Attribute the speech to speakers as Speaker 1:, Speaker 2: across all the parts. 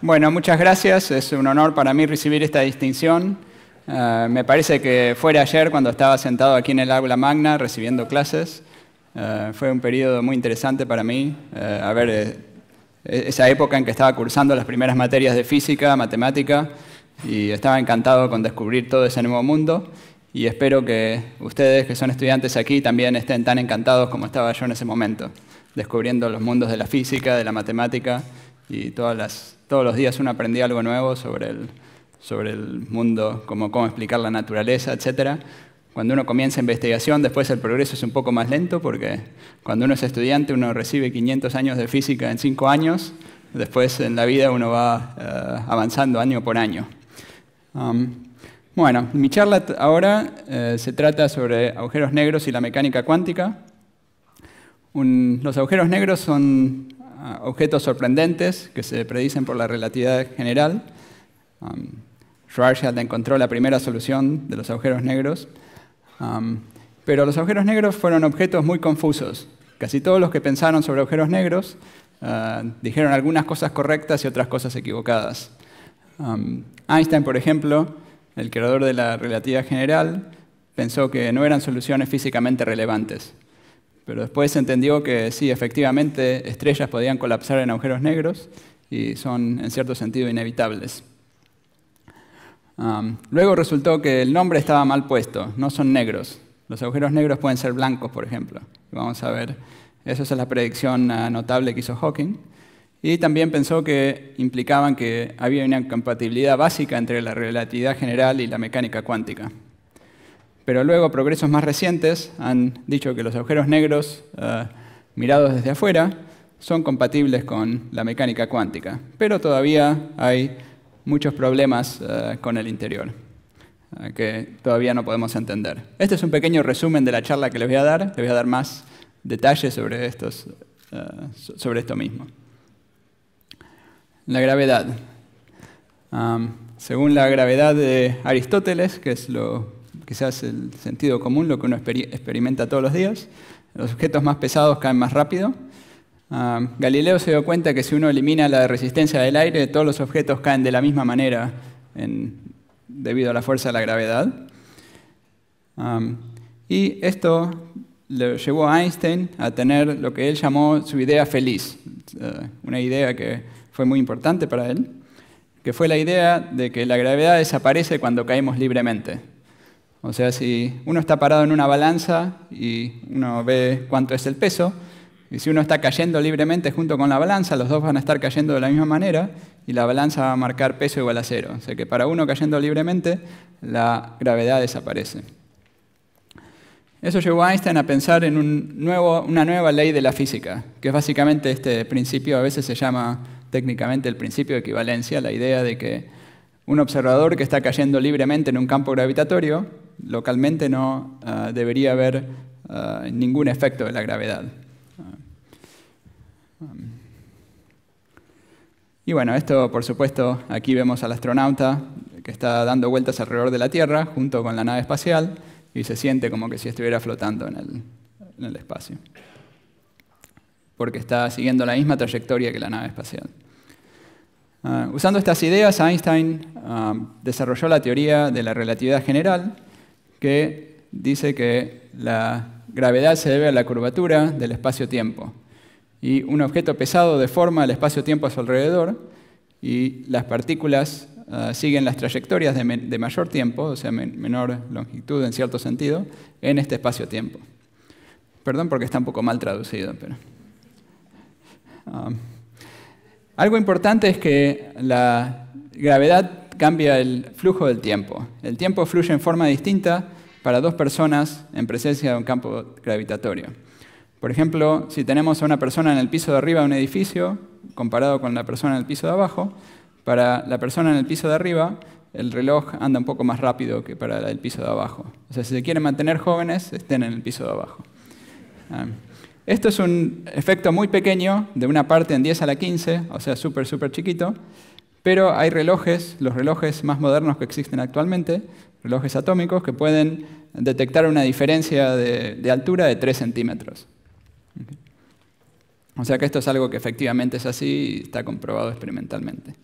Speaker 1: Bueno, muchas gracias. Es un honor para mí recibir esta distinción. Eh, me parece que fue ayer cuando estaba sentado aquí en el aula magna recibiendo clases. Eh, fue un periodo muy interesante para mí. Eh, a ver, esa época en que estaba cursando las primeras materias de física, matemática, y estaba encantado con descubrir todo ese nuevo mundo. Y espero que ustedes que son estudiantes aquí también estén tan encantados como estaba yo en ese momento, descubriendo los mundos de la física, de la matemática y todas las todos los días uno aprendía algo nuevo sobre el, sobre el mundo, como cómo explicar la naturaleza, etc. Cuando uno comienza investigación, después el progreso es un poco más lento, porque cuando uno es estudiante, uno recibe 500 años de física en 5 años, después en la vida uno va eh, avanzando año por año. Um, bueno, mi charla ahora eh, se trata sobre agujeros negros y la mecánica cuántica. los agujeros negros son objetos sorprendentes que se predicen por la relatividad general. Um, Schwarzschild encontró la primera solución de los agujeros negros. Um, pero los agujeros negros fueron objetos muy confusos. Casi todos los que pensaron sobre agujeros negros uh, dijeron algunas cosas correctas y otras cosas equivocadas. Um, Einstein, por ejemplo, el creador de la relatividad general, pensó que no eran soluciones físicamente relevantes. Pero después se entendió que sí, efectivamente, estrellas podían colapsar en agujeros negros y son en cierto sentido inevitables. luego resultó que el nombre estaba mal puesto, no son negros. Los agujeros negros pueden ser blancos, por ejemplo. Vamos a ver, esa es la predicción ah, notable que hizo Hawking. Y también pensó que implicaban que había una incompatibilidad básica entre la relatividad general y la mecánica cuántica pero luego progresos más recientes han dicho que los agujeros negros eh, mirados desde afuera son compatibles con la mecánica cuántica, pero todavía hay muchos problemas eh, con el interior eh, que todavía no podemos entender. Este es un pequeño resumen de la charla que les voy a dar, les voy a dar más detalles sobre, estos, sobre esto mismo. La gravedad. según la gravedad de Aristóteles, que es lo quizás el sentido común, lo que uno experimenta todos los días. Los objetos más pesados caen más rápido. Ah, Galileo se dio cuenta que si uno elimina la resistencia del aire, todos los objetos caen de la misma manera debido a la fuerza de la gravedad. y esto le llevó a Einstein a tener lo que él llamó su idea feliz, eh, una idea que fue muy importante para él, que fue la idea de que la gravedad desaparece cuando caemos libremente. O sea, si uno está parado en una balanza y uno ve cuánto es el peso, y si uno está cayendo libremente junto con la balanza, los dos van a estar cayendo de la misma manera y la balanza va a marcar peso igual a cero. O sea que para uno cayendo libremente, la gravedad desaparece. Eso llevó a Einstein a pensar en una nueva ley de la física, que es básicamente este principio, a veces se llama técnicamente el principio de equivalencia, la idea de que un observador que está cayendo libremente en un campo gravitatorio localmente no ah, debería haber ah, ningún efecto de la gravedad. Ah, um. y bueno, esto por supuesto, aquí vemos al astronauta que está dando vueltas alrededor de la Tierra junto con la nave espacial y se siente como que si estuviera flotando en el, espacio, porque está siguiendo la misma trayectoria que la nave espacial. usando estas ideas, Einstein desarrolló la teoría de la relatividad general, que dice que la gravedad se debe a la curvatura del espacio-tiempo. Y un objeto pesado deforma el espacio-tiempo a su alrededor y las partículas ah, siguen las trayectorias de, mayor tiempo, o sea, menor longitud en cierto sentido, en este espacio-tiempo. Perdón porque está un poco mal traducido, pero... Ah, algo importante es que la gravedad cambia el flujo del tiempo. El tiempo fluye en forma distinta para dos personas en presencia de un campo gravitatorio. Por ejemplo, si tenemos a una persona en el piso de arriba de un edificio, comparado con la persona en el piso de abajo, para la persona en el piso de arriba, el reloj anda un poco más rápido que para el piso de abajo. O sea, si se quieren mantener jóvenes, estén en el piso de abajo. Esto es un efecto muy pequeño, de una parte en 10 a la 15, o sea, súper, súper chiquito, pero hay relojes, los relojes más modernos que existen actualmente, relojes atómicos, que pueden detectar una diferencia de, altura de 3 centímetros. O sea que esto es algo que efectivamente es así y está comprobado experimentalmente.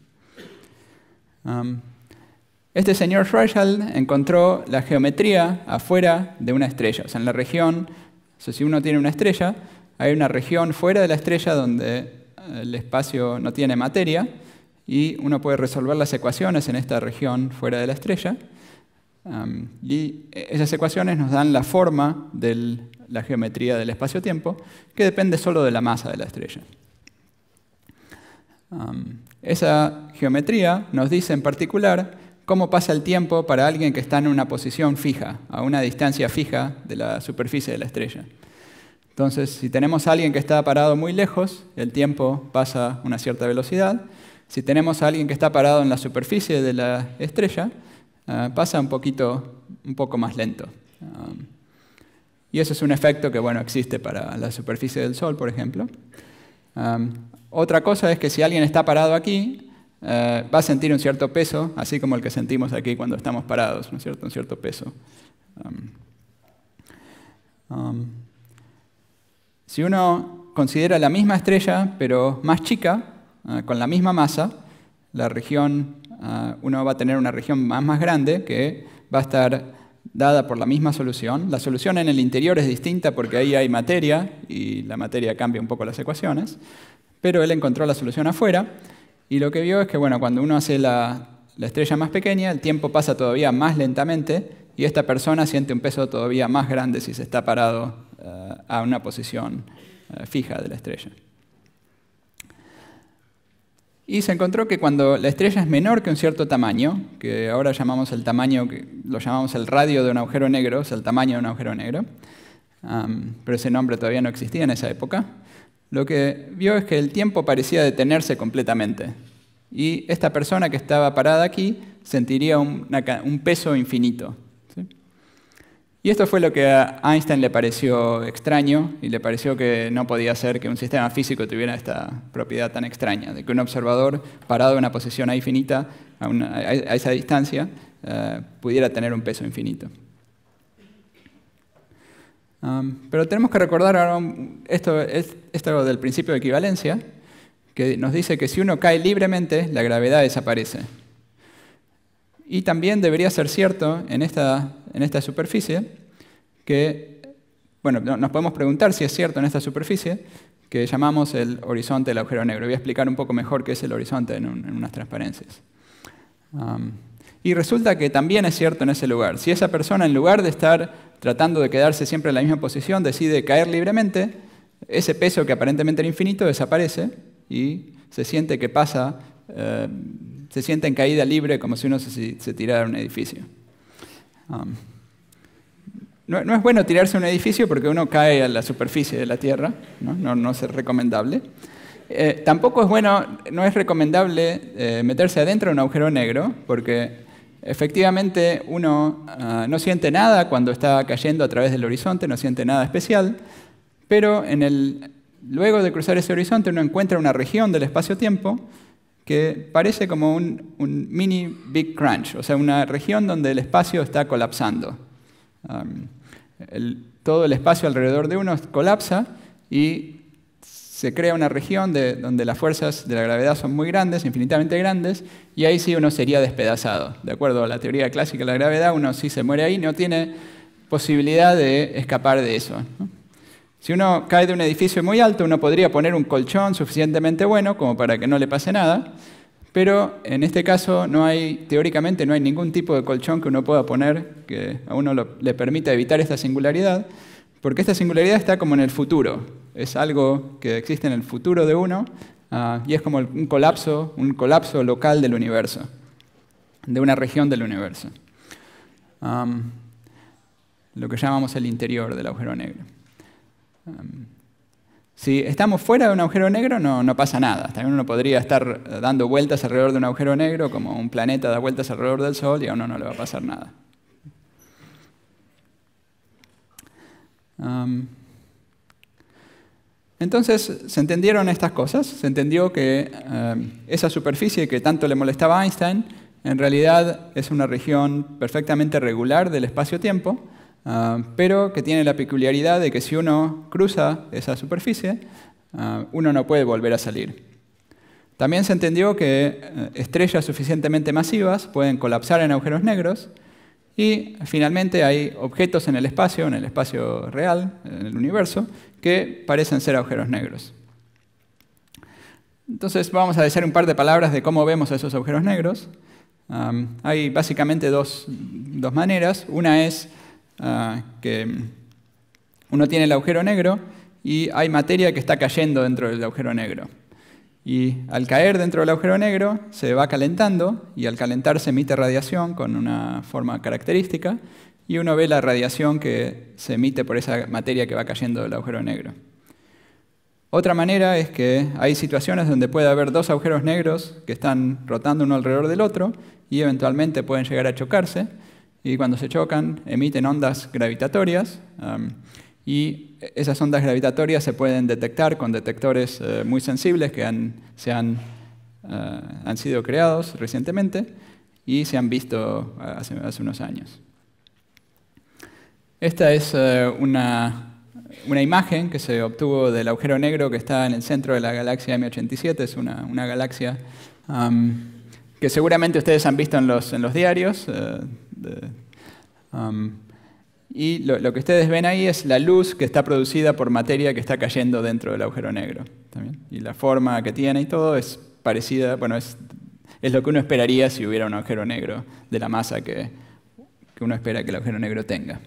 Speaker 1: este señor Schwarzschild encontró la geometría afuera de una estrella, o sea, en la región, si uno tiene una estrella, hay una región fuera de la estrella donde el espacio no tiene materia, y uno puede resolver las ecuaciones en esta región fuera de la estrella. y esas ecuaciones nos dan la forma de la geometría del espacio-tiempo, que depende solo de la masa de la estrella. esa geometría nos dice en particular cómo pasa el tiempo para alguien que está en una posición fija, a una distancia fija de la superficie de la estrella. Entonces, si tenemos a alguien que está parado muy lejos, el tiempo pasa a una cierta velocidad, si tenemos a alguien que está parado en la superficie de la estrella, ah, pasa un poquito, un poco más lento. Ah, y eso es un efecto que bueno, existe para la superficie del Sol, por ejemplo. Ah, otra cosa es que si alguien está parado aquí, va a sentir un cierto peso, así como el que sentimos aquí cuando estamos parados, ¿no es cierto? Un cierto peso. Um, um, si uno considera la misma estrella, pero más chica, Ah, con la misma masa, la región, ah, uno va a tener una región más, grande que va a estar dada por la misma solución. La solución en el interior es distinta porque ahí hay materia y la materia cambia un poco las ecuaciones, pero él encontró la solución afuera y lo que vio es que cuando uno hace la, estrella más pequeña, el tiempo pasa todavía más lentamente y esta persona siente un peso todavía más grande si se está parado ah, a una posición fija de la estrella. Y se encontró que cuando la estrella es menor que un cierto tamaño, que ahora llamamos el tamaño, lo llamamos el radio de un agujero negro, es el tamaño de un agujero negro, pero ese nombre todavía no existía en esa época, lo que vio es que el tiempo parecía detenerse completamente. Y esta persona que estaba parada aquí sentiría un peso infinito. Y esto fue lo que a Einstein le pareció extraño y le pareció que no podía ser que un sistema físico tuviera esta propiedad tan extraña, de que un observador parado en una posición ahí finita, a, esa distancia, eh, pudiera tener un peso infinito. pero tenemos que recordar ahora esto del principio de equivalencia, que nos dice que si uno cae libremente, la gravedad desaparece. Y también debería ser cierto en esta, en esta superficie que, bueno, nos podemos preguntar si es cierto en esta superficie, que llamamos el horizonte del agujero negro. Voy a explicar un poco mejor qué es el horizonte en, unas transparencias. y resulta que también es cierto en ese lugar. Si esa persona, en lugar de estar tratando de quedarse siempre en la misma posición, decide caer libremente, ese peso que aparentemente era infinito desaparece y se siente que pasa eh, se siente en caída libre como si uno se, tirara a un edificio. Um, no, es bueno tirarse a un edificio porque uno cae a la superficie de la tierra, no, es recomendable. Eh, tampoco es bueno, no es recomendable eh, meterse adentro de un agujero negro porque efectivamente uno ah, no siente nada cuando está cayendo a través del horizonte, no siente nada especial, pero en el, luego de cruzar ese horizonte uno encuentra una región del espacio-tiempo que parece como un, mini Big Crunch, o sea, una región donde el espacio está colapsando. todo el espacio alrededor de uno colapsa y se crea una región donde las fuerzas de la gravedad son muy grandes, infinitamente grandes, y ahí sí uno sería despedazado. De acuerdo a la teoría clásica de la gravedad, uno sí se muere ahí, no tiene posibilidad de escapar de eso. Si uno cae de un edificio muy alto, uno podría poner un colchón suficientemente bueno como para que no le pase nada, pero en este caso no hay, teóricamente no hay ningún tipo de colchón que uno pueda poner que a uno le permita evitar esta singularidad, porque esta singularidad está como en el futuro, es algo que existe en el futuro de uno ah, y es como un colapso, un colapso local del universo, de una región del universo, lo que llamamos el interior del agujero negro. Em, si estamos fuera de un agujero negro no, pasa nada. También uno podría estar dando vueltas alrededor de un agujero negro como un planeta da vueltas alrededor del Sol y a uno no le va a pasar nada. Em, entonces se entendieron estas cosas, se entendió que em, esa superficie que tanto le molestaba a Einstein en realidad es una región perfectamente regular del espacio-tiempo Ah, pero que tiene la peculiaridad de que si uno cruza esa superficie, ah, uno no puede volver a salir. También se entendió que eh, estrellas suficientemente masivas pueden colapsar en agujeros negros y finalmente hay objetos en el espacio, en el espacio real, en el universo, que parecen ser agujeros negros. Entonces vamos a decir un par de palabras de cómo vemos esos agujeros negros. Ah, hay básicamente dos, dos maneras. Una es Ah, que uno tiene el agujero negro y hay materia que está cayendo dentro del agujero negro. Y al caer dentro del agujero negro se va calentando y al calentar se emite radiación con una forma característica y uno ve la radiación que se emite por esa materia que va cayendo del agujero negro. Otra manera es que hay situaciones donde puede haber dos agujeros negros que están rotando uno alrededor del otro y eventualmente pueden llegar a chocarse y cuando se chocan emiten ondas gravitatorias um, y esas ondas gravitatorias se pueden detectar con detectores eh, muy sensibles que han, eh, han, sido creados recientemente y se han visto eh, hace, unos años. Esta es una imagen que se obtuvo del agujero negro que está en el centro de la galaxia M87, es una, galaxia um, que seguramente ustedes han visto en los, en los diarios, Um, y lo, que ustedes ven ahí es la luz que está producida por materia que está cayendo dentro del agujero negro. Y la forma que tiene y todo es parecida, bueno, es, lo que uno esperaría si hubiera un agujero negro de la masa que, uno espera que el agujero negro tenga.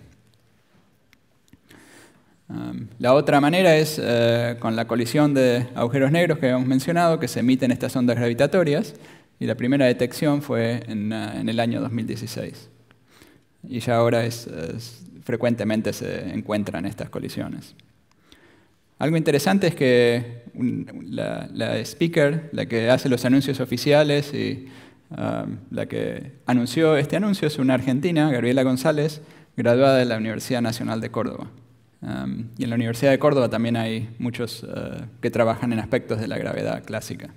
Speaker 1: Um, la otra manera es eh, con la colisión de agujeros negros que hemos mencionado, que se emiten estas ondas gravitatorias, y la primera detección fue en eh, el año 2016. Y ya ahora es, frecuentemente se encuentran estas colisiones. Algo interesante es que la, speaker, la que hace los anuncios oficiales y um, la que anunció este anuncio es una argentina, Gabriela González, graduada de la Universidad Nacional de Córdoba. Um, y en la Universidad de Córdoba también hay muchos uh, que trabajan en aspectos de la gravedad clásica.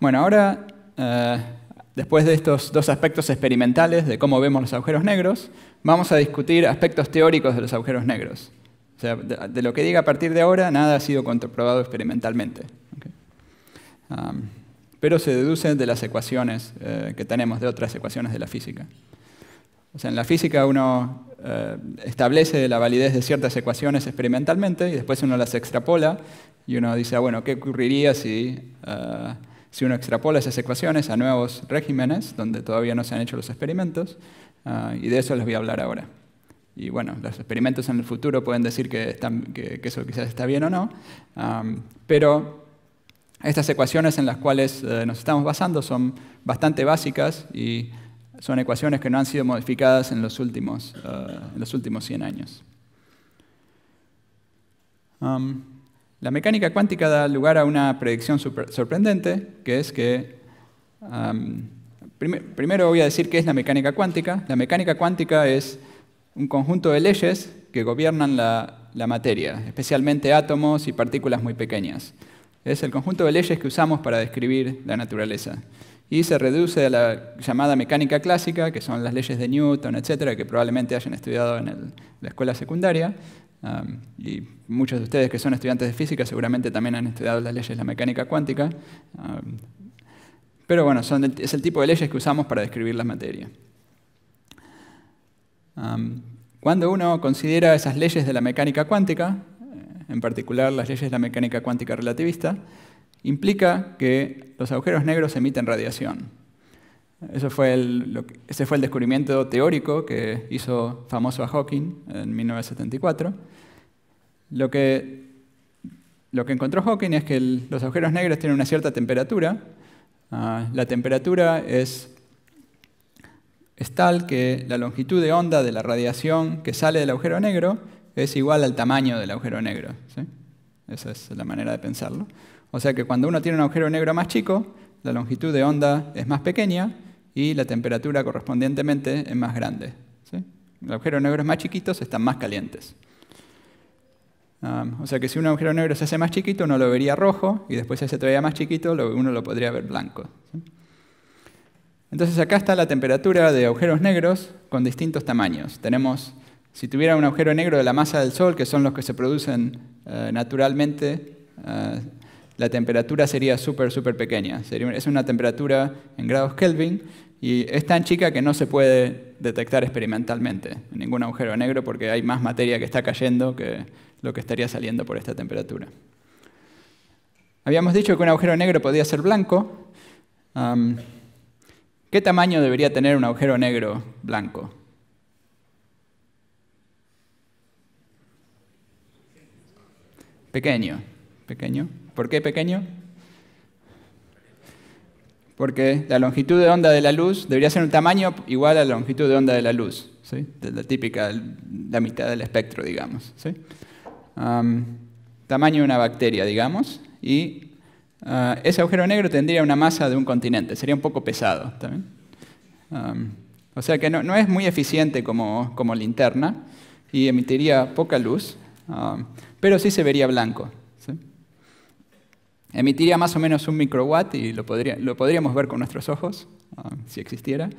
Speaker 1: Bueno, ahora uh, Después de estos dos aspectos experimentales de cómo vemos los agujeros negros, vamos a discutir aspectos teóricos de los agujeros negros. O sea, de, lo que diga a partir de ahora, nada ha sido comprobado experimentalmente. pero se deducen de las ecuaciones eh, que tenemos, de otras ecuaciones de la física. O sea, en la física uno eh, establece la validez de ciertas ecuaciones experimentalmente y después uno las extrapola y uno dice, ah, bueno, ¿qué ocurriría si... Eh, si uno extrapola esas ecuaciones a nuevos regímenes donde todavía no se han hecho los experimentos, ah, y de eso les voy a hablar ahora. Y bueno, los experimentos en el futuro pueden decir que, eso quizás está bien o no, pero estas ecuaciones en las cuales eh, nos estamos basando son bastante básicas y son ecuaciones que no han sido modificadas en los últimos, eh, en los últimos 100 años. La mecánica cuántica da lugar a una predicción sorprendente, que es que... primero voy a decir qué es la mecánica cuántica. La mecánica cuántica es un conjunto de leyes que gobiernan la materia, especialmente átomos y partículas muy pequeñas. Es el conjunto de leyes que usamos para describir la naturaleza y se reduce a la llamada mecánica clásica, que son las leyes de Newton, etcétera, que probablemente hayan estudiado en la escuela secundaria. y muchos de ustedes que son estudiantes de física seguramente también han estudiado las leyes de la mecánica cuántica. pero bueno, es el tipo de leyes que usamos para describir la materia. cuando uno considera esas leyes de la mecánica cuántica, eh, en particular las leyes de la mecánica cuántica relativista, implica que los agujeros negros emiten radiación. ese fue el descubrimiento teórico que hizo famoso a Hawking en 1974. Lo que, encontró Hawking es que los agujeros negros tienen una cierta temperatura. Ah, la temperatura es, tal que la longitud de onda de la radiación que sale del agujero negro es igual al tamaño del agujero negro. Esa es la manera de pensarlo. O sea que cuando uno tiene un agujero negro más chico, la longitud de onda es más pequeña y la temperatura correspondientemente es más grande. Los agujeros negros más chiquitos están más calientes. Ah, o sea que si un agujero negro se hace más chiquito, uno lo vería rojo y después se hace todavía más chiquito, uno lo podría ver blanco. Entonces acá está la temperatura de agujeros negros con distintos tamaños. Tenemos, si tuviera un agujero negro de la masa del Sol, que son los que se producen eh, naturalmente, eh, la temperatura sería súper, súper pequeña. es una temperatura en grados Kelvin y es tan chica que no se puede detectar experimentalmente en ningún agujero negro porque hay más materia que está cayendo que lo que estaría saliendo por esta temperatura. Habíamos dicho que un agujero negro podía ser blanco. ¿Qué tamaño debería tener un agujero negro blanco? Pequeño. Pequeño. ¿Por qué pequeño? Porque la longitud de onda de la luz debería ser un tamaño igual a la longitud de onda de la luz, ¿sí? de la típica, la mitad del espectro, digamos. tamaño de una bacteria, digamos, y ah, ese agujero negro tendría una masa de un continente, sería un poco pesado también. o sea que no, es muy eficiente como, como linterna y emitiría poca luz, pero sí se vería blanco. Emitiría más o menos un microwatt y lo, podríamos ver con nuestros ojos, ah, si existiera.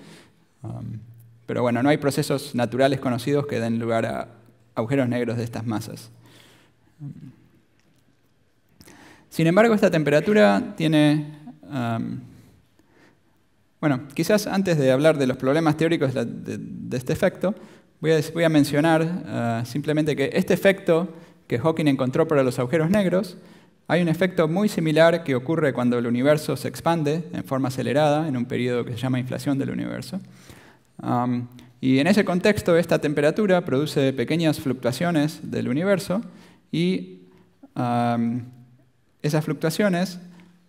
Speaker 1: pero bueno, no hay procesos naturales conocidos que den lugar a agujeros negros de estas masas. Sin embargo, esta temperatura tiene... bueno, quizás antes de hablar de los problemas teóricos de, este efecto, voy a, mencionar ah, simplemente que este efecto que Hawking encontró para los agujeros negros hay un efecto muy similar que ocurre cuando el universo se expande en forma acelerada, en un periodo que se llama inflación del universo. y en ese contexto, esta temperatura produce pequeñas fluctuaciones del universo y esas fluctuaciones,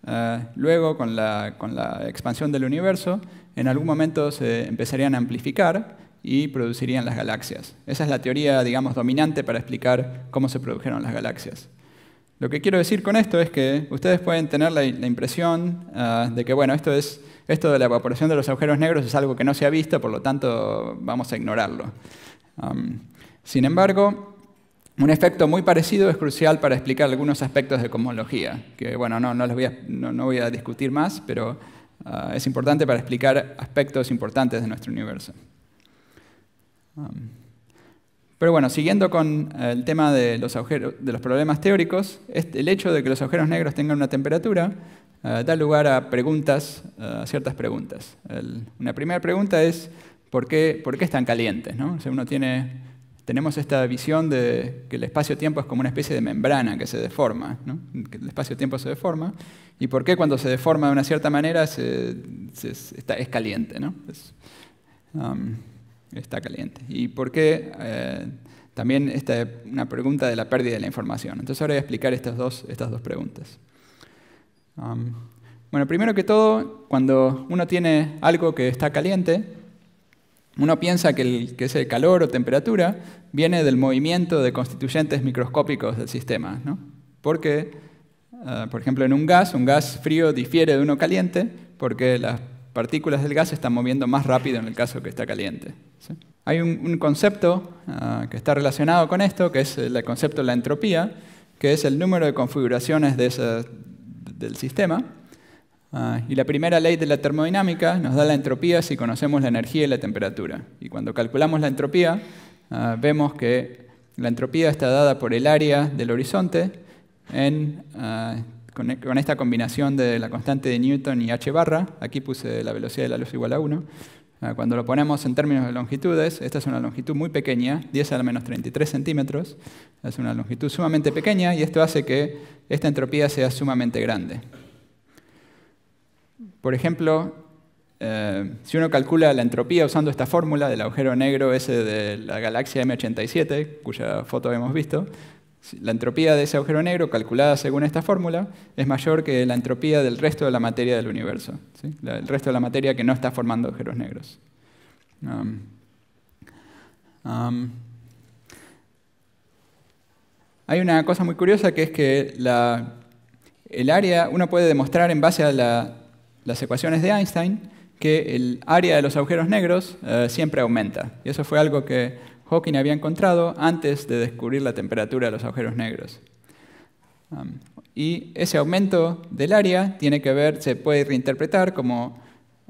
Speaker 1: eh, luego con la, con la expansión del universo, en algún momento se empezarían a amplificar y producirían las galaxias. Esa es la teoría, digamos, dominante para explicar cómo se produjeron las galaxias. Lo que quiero decir con esto es que ustedes pueden tener la, impresión ah, de que, bueno, esto, es, esto de la evaporación de los agujeros negros es algo que no se ha visto, por lo tanto vamos a ignorarlo. sin embargo, un efecto muy parecido es crucial para explicar algunos aspectos de cosmología, que bueno, no, les voy, a, no, voy a discutir más, pero ah, es importante para explicar aspectos importantes de nuestro universo. Pero bueno, siguiendo con eh, el tema de los, agujeros, de los problemas teóricos, el hecho de que los agujeros negros tengan una temperatura eh, da lugar a preguntas, eh, a ciertas preguntas. una primera pregunta es, ¿por qué, por qué están calientes? ¿no? O sea, uno tiene, tenemos esta visión de que el espacio-tiempo es como una especie de membrana que se deforma, ¿no? que el espacio-tiempo se deforma, y por qué cuando se deforma de una cierta manera se, está, es caliente. ¿no? Um, está caliente. ¿Y por qué? Eh, también esta es una pregunta de la pérdida de la información. Entonces ahora voy a explicar estas dos, estas dos preguntas. Um, bueno, primero que todo, cuando uno tiene algo que está caliente, uno piensa que, el, ese calor o temperatura viene del movimiento de constituyentes microscópicos del sistema, ¿no? Porque, eh, por ejemplo, en un gas, un gas frío difiere de uno caliente porque las partículas del gas se están moviendo más rápido en el caso que está caliente. Hay un, concepto ah, que está relacionado con esto, que es el concepto de la entropía, que es el número de configuraciones de del sistema. Ah, y la primera ley de la termodinámica nos da la entropía si conocemos la energía y la temperatura. Y cuando calculamos la entropía, ah, vemos que la entropía está dada por el área del horizonte en con, esta combinación de la constante de Newton y h barra, aquí puse la velocidad de la luz igual a 1, ah, cuando lo ponemos en términos de longitudes, esta es una longitud muy pequeña, 10 a menos 33 centímetros, es una longitud sumamente pequeña y esto hace que esta entropía sea sumamente grande. Por ejemplo, eh, si uno calcula la entropía usando esta fórmula del agujero negro ese de la galaxia M87, cuya foto hemos visto, la entropía de ese agujero negro, calculada según esta fórmula, es mayor que la entropía del resto de la materia del universo, el resto de la materia que no está formando agujeros negros. hay una cosa muy curiosa que es que el área, uno puede demostrar en base a las ecuaciones de Einstein que el área de los agujeros negros eh, siempre aumenta. Y eso fue algo que Hawking había encontrado antes de descubrir la temperatura de los agujeros negros. y ese aumento del área tiene que ver, se puede reinterpretar como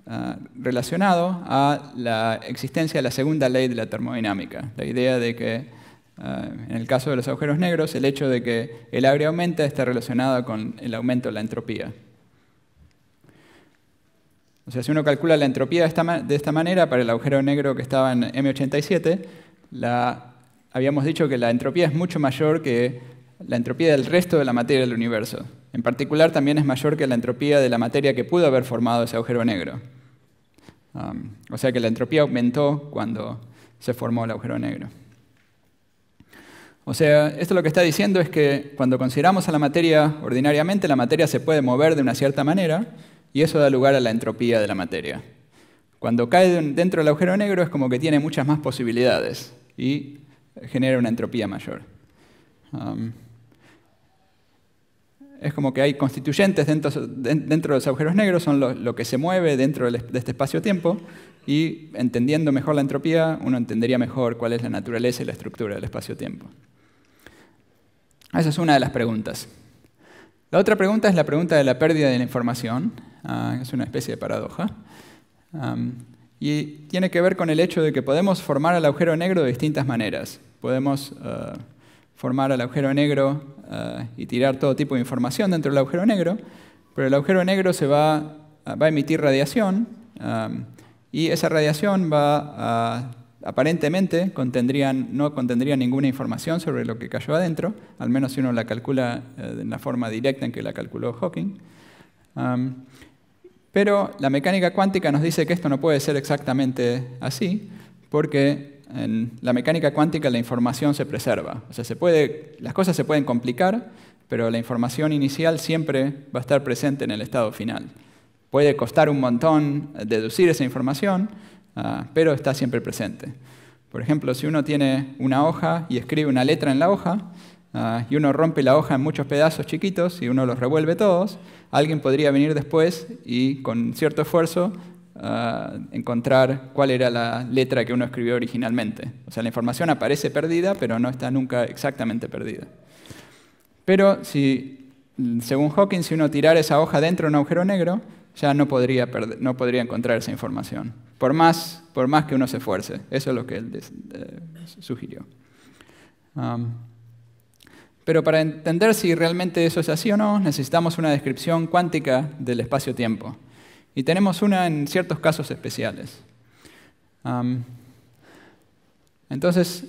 Speaker 1: ah, relacionado a la existencia de la segunda ley de la termodinámica, la idea de que ah, en el caso de los agujeros negros, el hecho de que el área aumenta está relacionado con el aumento de la entropía. O sea, si uno calcula la entropía de esta, manera para el agujero negro que estaba en M87, habíamos dicho que la entropía es mucho mayor que la entropía del resto de la materia del universo. En particular, también es mayor que la entropía de la materia que pudo haber formado ese agujero negro. Um, o sea que la entropía aumentó cuando se formó el agujero negro. O sea, esto lo que está diciendo es que cuando consideramos a la materia ordinariamente, la materia se puede mover de una cierta manera y eso da lugar a la entropía de la materia. Cuando cae dentro del agujero negro es como que tiene muchas más posibilidades y genera una entropía mayor. es como que hay constituyentes dentro, de los agujeros negros, son lo, que se mueve dentro de este espacio-tiempo, y entendiendo mejor la entropía, uno entendería mejor cuál es la naturaleza y la estructura del espacio-tiempo. Esa es una de las preguntas. La otra pregunta es la pregunta de la pérdida de la información, ah, es una especie de paradoja y tiene que ver con el hecho de que podemos formar al agujero negro de distintas maneras. Podemos eh, formar al agujero negro eh, y tirar todo tipo de información dentro del agujero negro, pero el agujero negro se va, eh, a emitir radiación y esa radiación va aparentemente contendrían, no contendría ninguna información sobre lo que cayó adentro, al menos si uno la calcula en la forma directa en que la calculó Hawking. Pero la mecánica cuántica nos dice que esto no puede ser exactamente así, porque en la mecánica cuántica la información se preserva. O sea, puede, las cosas se pueden complicar, pero la información inicial siempre va a estar presente en el estado final. Puede costar un montón eh, deducir esa información, ah, pero está siempre presente. Por ejemplo, si uno tiene una hoja y escribe una letra en la hoja, Ah, y uno rompe la hoja en muchos pedazos chiquitos y uno los revuelve todos, alguien podría venir después y con cierto esfuerzo ah, encontrar cuál era la letra que uno escribió originalmente. O sea, la información aparece perdida, pero no está nunca exactamente perdida. Pero si, según Hawking, si uno tirara esa hoja dentro de un agujero negro, ya no podría, no podría encontrar esa información, por más, por más que uno se esfuerce. Eso es lo que él eh, sugirió. Pero para entender si realmente eso es así o no, necesitamos una descripción cuántica del espacio-tiempo. Y tenemos una en ciertos casos especiales. entonces,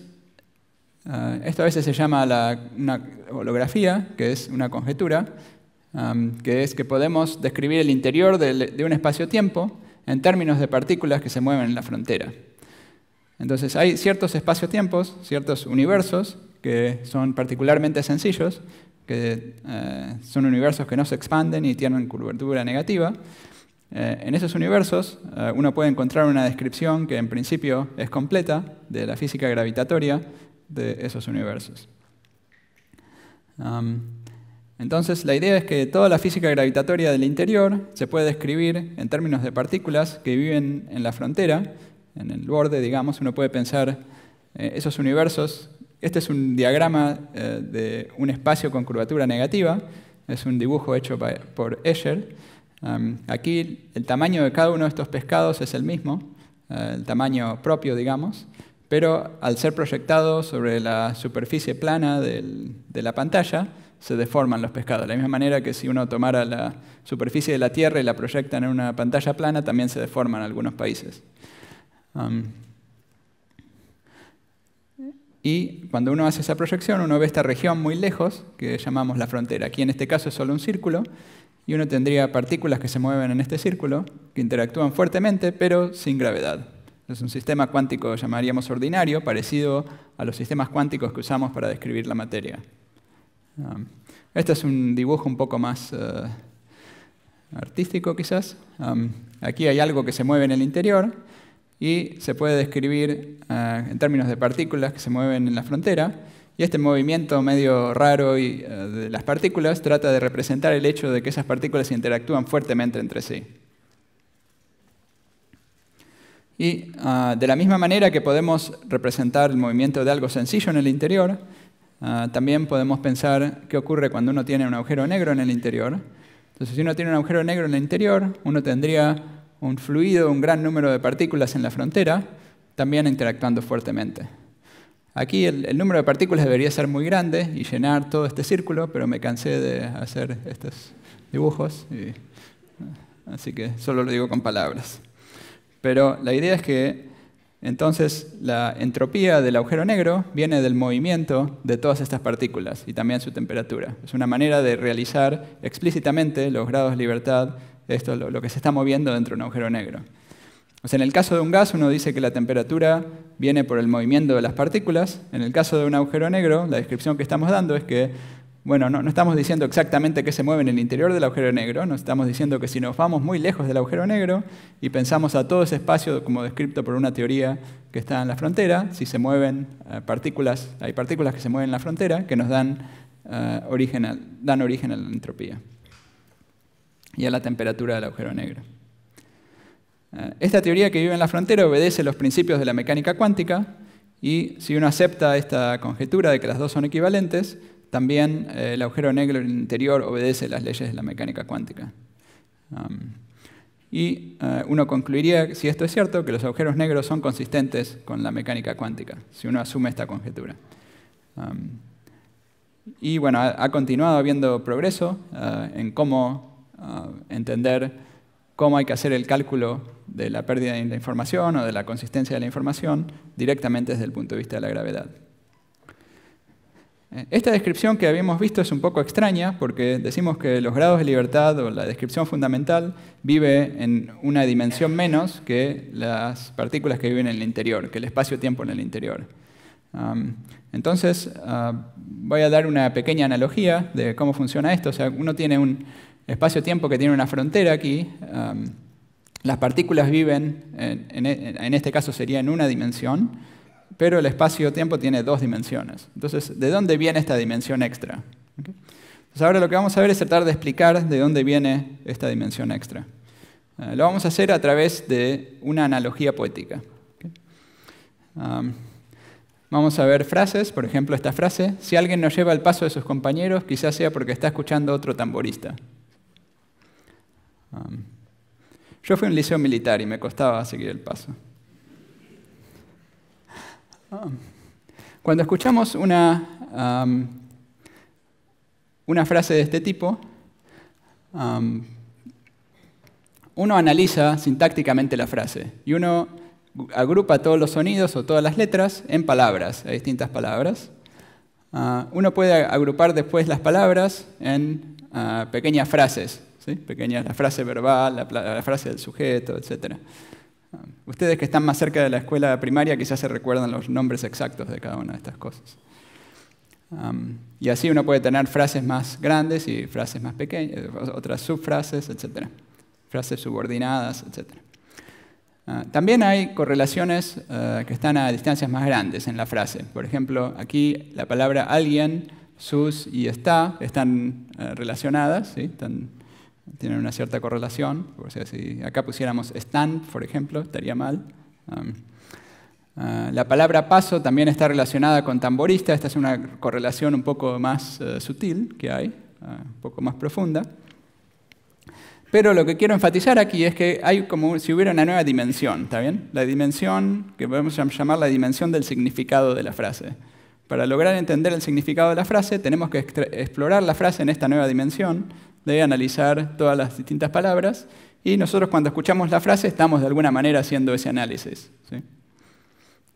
Speaker 1: eh, esto a veces se llama la, una holografía, que es una conjetura, que es que podemos describir el interior de, de un espacio-tiempo en términos de partículas que se mueven en la frontera. Entonces, hay ciertos espacio-tiempos, ciertos universos, que son particularmente sencillos, que eh, son universos que no se expanden y tienen curvatura negativa. Eh, en esos universos eh, uno puede encontrar una descripción que en principio es completa de la física gravitatoria de esos universos. entonces la idea es que toda la física gravitatoria del interior se puede describir en términos de partículas que viven en la frontera, en el borde, digamos, uno puede pensar esos universos este es un diagrama eh, de un espacio con curvatura negativa. Es un dibujo hecho por Escher. aquí el tamaño de cada uno de estos pescados es el mismo, eh, el tamaño propio, digamos, pero al ser proyectado sobre la superficie plana de la pantalla, se deforman los pescados. De la misma manera que si uno tomara la superficie de la Tierra y la proyecta en una pantalla plana, también se deforman algunos países. Y cuando uno hace esa proyección, uno ve esta región muy lejos, que llamamos la frontera. Aquí en este caso es solo un círculo, y uno tendría partículas que se mueven en este círculo, que interactúan fuertemente, pero sin gravedad. Es un sistema cuántico, llamaríamos ordinario, parecido a los sistemas cuánticos que usamos para describir la materia. Um, este es un dibujo un poco más eh, artístico quizás. Um, aquí hay algo que se mueve en el interior y se puede describir eh, en términos de partículas que se mueven en la frontera. Y este movimiento medio raro eh, de las partículas trata de representar el hecho de que esas partículas interactúan fuertemente entre sí. Y ah, de la misma manera que podemos representar el movimiento de algo sencillo en el interior, ah, también podemos pensar qué ocurre cuando uno tiene un agujero negro en el interior. Entonces, si uno tiene un agujero negro en el interior, uno tendría un fluido, un gran número de partículas en la frontera, también interactuando fuertemente. Aquí el, número de partículas debería ser muy grande y llenar todo este círculo, pero me cansé de hacer estos dibujos, así que solo lo digo con palabras. Pero la idea es que entonces la entropía del agujero negro viene del movimiento de todas estas partículas y también su temperatura. Es una manera de realizar explícitamente los grados de libertad esto, lo, lo que se está moviendo dentro de un agujero negro. en el caso de un gas uno dice que la temperatura viene por el movimiento de las partículas. En el caso de un agujero negro, la descripción que estamos dando es que, bueno, no, estamos diciendo exactamente qué se mueve en el interior del agujero negro, no estamos diciendo que si nos vamos muy lejos del agujero negro y pensamos a todo ese espacio como descrito por una teoría que está en la frontera, si se mueven eh, partículas, hay partículas que se mueven en la frontera que nos dan, eh, dan origen a la entropía y a la temperatura del agujero negro. Eh, esta teoría que vive en la frontera obedece los principios de la mecánica cuántica y si uno acepta esta conjetura de que las dos son equivalentes, también eh, el agujero negro en el interior obedece las leyes de la mecánica cuántica. y eh, uno concluiría, si esto es cierto, que los agujeros negros son consistentes con la mecánica cuántica, si uno asume esta conjetura. y bueno, ha, continuado habiendo progreso en cómo Ah, entender cómo hay que hacer el cálculo de la pérdida de la información o de la consistencia de la información directamente desde el punto de vista de la gravedad. Eh, esta descripción que habíamos visto es un poco extraña porque decimos que los grados de libertad o la descripción fundamental vive en una dimensión menos que las partículas que viven en el interior, que el espacio-tiempo en el interior. entonces, ah, voy a dar una pequeña analogía de cómo funciona esto. O sea, uno tiene un, espacio-tiempo que tiene una frontera aquí, um, las partículas viven, e, en, este caso sería en una dimensión, pero el espacio-tiempo tiene dos dimensiones. Entonces, ¿de dónde viene esta dimensión extra? ahora lo que vamos a ver es tratar de explicar de dónde viene esta dimensión extra. Eh, lo vamos a hacer a través de una analogía poética. Um, vamos a ver frases, por ejemplo esta frase, si alguien no lleva el paso de sus compañeros, quizás sea porque está escuchando otro tamborista. Um, yo fui un liceo militar y me costaba seguir el paso. Um, cuando escuchamos una, um, una frase de este tipo, uno analiza sintácticamente la frase y uno agrupa todos los sonidos o todas las letras en palabras, en distintas palabras. Uh, uno puede agrupar después las palabras en uh, pequeñas frases pequeñas la frase verbal, la, frase del sujeto, etc. Ah, ustedes que están más cerca de la escuela primaria quizás se recuerdan los nombres exactos de cada una de estas cosas. y así uno puede tener frases más grandes y frases más pequeñas, eh, otras subfrases, etc. Frases subordinadas, etc. Ah, también hay correlaciones eh, que están a distancias más grandes en la frase. Por ejemplo, aquí la palabra alguien, sus y está están eh, relacionadas, están tienen una cierta correlación. O sea, si acá pusiéramos stand, por ejemplo, estaría mal. Um, uh, la palabra paso también está relacionada con tamborista. Esta es una correlación un poco más uh, sutil que hay, uh, un poco más profunda. Pero lo que quiero enfatizar aquí es que hay como si hubiera una nueva dimensión, ¿está bien? La dimensión que podemos llamar la dimensión del significado de la frase. Para lograr entender el significado de la frase, tenemos que explorar la frase en esta nueva dimensión, de analizar todas las distintas palabras y nosotros cuando escuchamos la frase estamos de alguna manera haciendo ese análisis.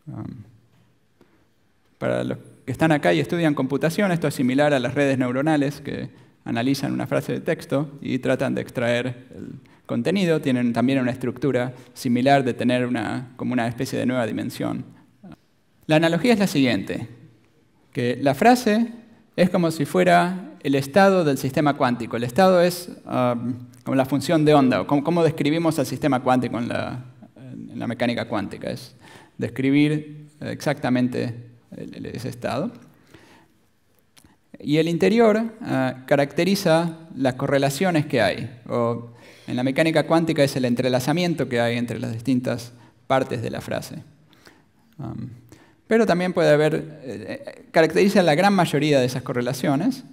Speaker 1: Um, para los que están acá y estudian computación, esto es similar a las redes neuronales que analizan una frase de texto y tratan de extraer el contenido, tienen también una estructura similar de tener una, como una especie de nueva dimensión. La analogía es la siguiente, que la frase es como si fuera el estado del sistema cuántico. El estado es um, como la función de onda, o como, describimos al sistema cuántico en la, mecánica cuántica. Es describir exactamente ese estado. Y el interior uh, caracteriza las correlaciones que hay, o en la mecánica cuántica es el entrelazamiento que hay entre las distintas partes de la frase. Um, pero también puede haber, eh, eh, caracteriza la gran mayoría de esas correlaciones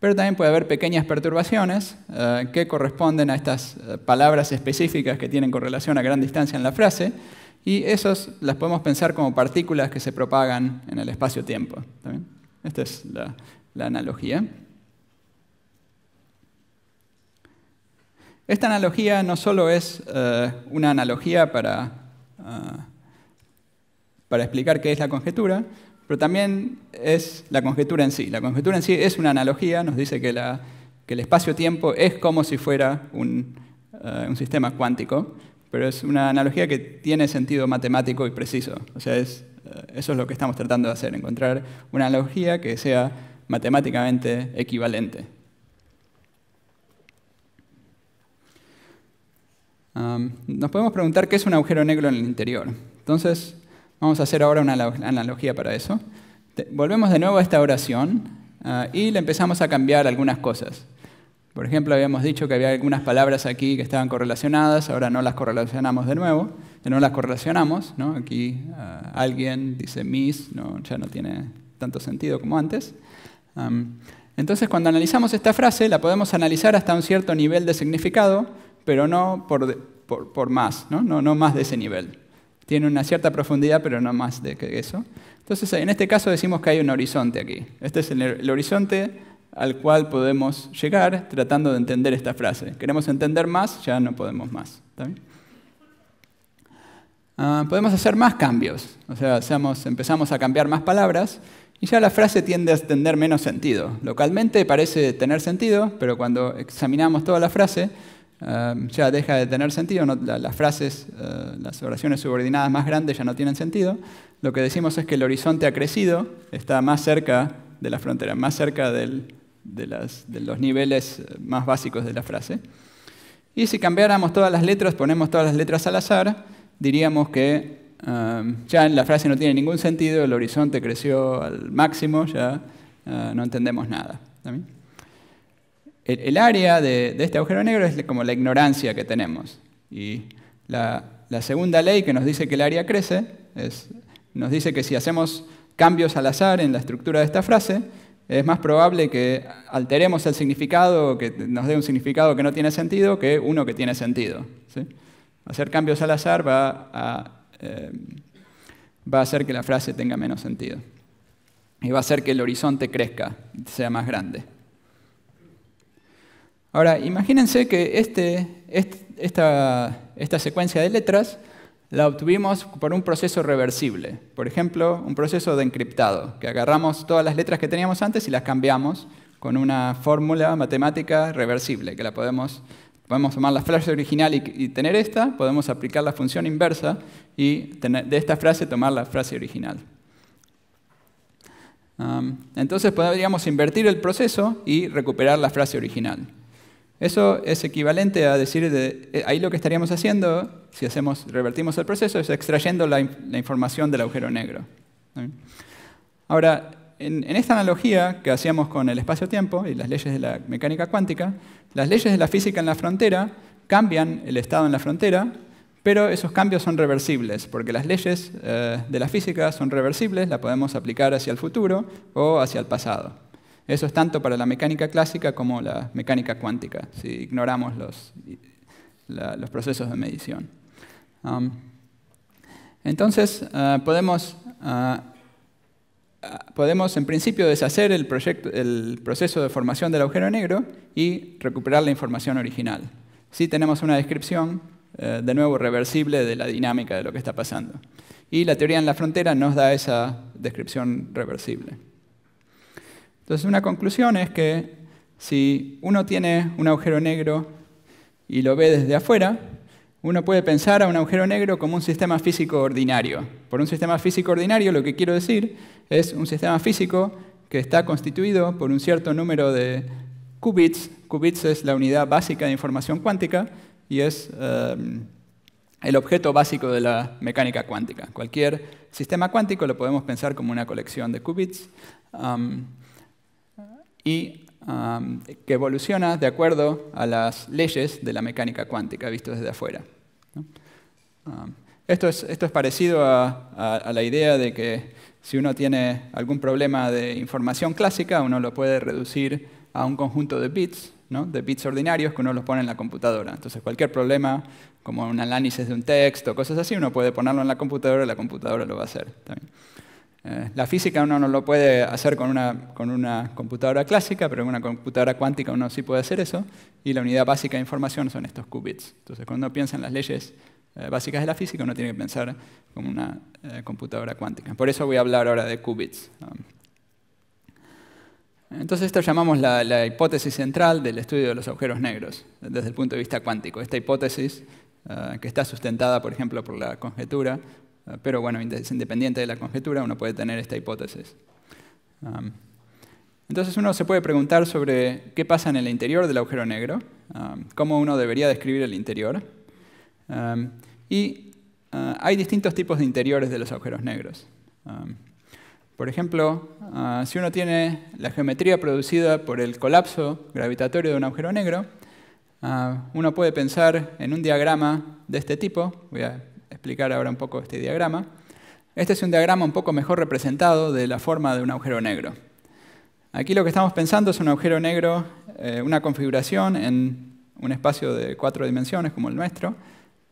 Speaker 1: pero también puede haber pequeñas perturbaciones eh, que corresponden a estas eh, palabras específicas que tienen correlación a gran distancia en la frase, y esas las podemos pensar como partículas que se propagan en el espacio-tiempo. Esta es la, analogía. Esta analogía no solo es eh, una analogía ah, para explicar qué es la conjetura, pero también es la conjetura en sí. La conjetura en sí es una analogía, nos dice que, la, el espacio-tiempo es como si fuera eh, un, sistema cuántico, pero es una analogía que tiene sentido matemático y preciso. O sea, es, eh, eso es lo que estamos tratando de hacer, encontrar una analogía que sea matemáticamente equivalente. nos podemos preguntar qué es un agujero negro en el interior. Entonces, Vamos a hacer ahora una analogía para eso. Volvemos de nuevo a esta oración ah, y le empezamos a cambiar algunas cosas. Por ejemplo, habíamos dicho que había algunas palabras aquí que estaban correlacionadas, ahora no las correlacionamos de nuevo, no las correlacionamos, Aquí ah, alguien dice mis, ya no tiene tanto sentido como antes. entonces, cuando analizamos esta frase, la podemos analizar hasta un cierto nivel de significado, pero no por, más, no más de ese nivel. Tiene una cierta profundidad, pero no más de que eso. Entonces, en este caso decimos que hay un horizonte aquí. Este es el, horizonte al cual podemos llegar tratando de entender esta frase. Queremos entender más, ya no podemos más. Ah, podemos hacer más cambios, o sea, empezamos a cambiar más palabras y ya la frase tiende a tener menos sentido. Localmente parece tener sentido, pero cuando examinamos toda la frase Em, ya deja de tener sentido, las frases, eh, las oraciones subordinadas más grandes ya no tienen sentido. Lo que decimos es que el horizonte ha crecido, está más cerca de la frontera, más cerca de, los niveles eh, más básicos de la frase. Y si cambiáramos todas las letras, ponemos todas las letras al azar, diríamos que em, ya la frase no tiene ningún sentido, el horizonte creció al máximo, ya eh, no entendemos nada. ¿También? el, área de, este agujero negro es como la ignorancia que tenemos. Y la, segunda ley que nos dice que el área crece nos dice que si hacemos cambios al azar en la estructura de esta frase, es más probable que alteremos el significado, que nos dé un significado que no tiene sentido, que uno que tiene sentido. Hacer cambios al azar va a, eh, va a hacer que la frase tenga menos sentido. Y va a hacer que el horizonte crezca, sea más grande. Ahora, imagínense que este, esta, secuencia de letras la obtuvimos por un proceso reversible. Por ejemplo, un proceso de encriptado, que agarramos todas las letras que teníamos antes y las cambiamos con una fórmula matemática reversible, que la podemos, podemos tomar la frase original y, tener esta, podemos aplicar la función inversa y de esta frase tomar la frase original. entonces podríamos invertir el proceso y recuperar la frase original. Eso es equivalente a decir, de, eh, ahí lo que estaríamos haciendo, si hacemos, revertimos el proceso, es extrayendo la, información del agujero negro. Ahora, en, esta analogía que hacíamos con el espacio-tiempo y las leyes de la mecánica cuántica, las leyes de la física en la frontera cambian el estado en la frontera, pero esos cambios son reversibles, porque las leyes eh, de la física son reversibles, la podemos aplicar hacia el futuro o hacia el pasado. Eso es tanto para la mecánica clásica como la mecánica cuántica, si ignoramos los, procesos de medición. entonces, ah, podemos, ah, ah, podemos en principio deshacer el, proceso de formación del agujero negro y recuperar la información original. Si tenemos una descripción, eh, de nuevo, reversible de la dinámica de lo que está pasando. Y la teoría en la frontera nos da esa descripción reversible. Entonces una conclusión es que si uno tiene un agujero negro y lo ve desde afuera, uno puede pensar a un agujero negro como un sistema físico ordinario. Por un sistema físico ordinario lo que quiero decir es un sistema físico que está constituido por un cierto número de qubits. Qubits es la unidad básica de información cuántica y es em, el objeto básico de la mecánica cuántica. Cualquier sistema cuántico lo podemos pensar como una colección de qubits y que evoluciona de acuerdo a las leyes de la mecánica cuántica, visto desde afuera. esto, es, parecido a, la idea de que si uno tiene algún problema de información clásica, uno lo puede reducir a un conjunto de bits, de bits ordinarios que uno los pone en la computadora. Entonces cualquier problema, como un análisis de un texto, o cosas así, uno puede ponerlo en la computadora y la computadora lo va a hacer. También. Eh, la física uno no lo puede hacer con una, computadora clásica, pero en una computadora cuántica uno sí puede hacer eso. Y la unidad básica de información son estos qubits. Entonces, cuando uno en las leyes eh, básicas de la física, uno tiene que pensar como una eh, computadora cuántica. Por eso voy a hablar ahora de qubits. Entonces esto llamamos la, hipótesis central del estudio de los agujeros negros desde el punto de vista cuántico. Esta hipótesis, que está sustentada, por ejemplo, por la conjetura pero bueno, independiente de la conjetura, uno puede tener esta hipótesis. entonces uno se puede preguntar sobre qué pasa en el interior del agujero negro, cómo uno debería describir el interior. y ah, hay distintos tipos de interiores de los agujeros negros. por ejemplo, ah, si uno tiene la geometría producida por el colapso gravitatorio de un agujero negro, ah, uno puede pensar en un diagrama de este tipo. Voy a explicar ahora un poco este diagrama. Este es un diagrama un poco mejor representado de la forma de un agujero negro. Aquí lo que estamos pensando es un agujero negro, eh, una configuración en un espacio de cuatro dimensiones como el nuestro,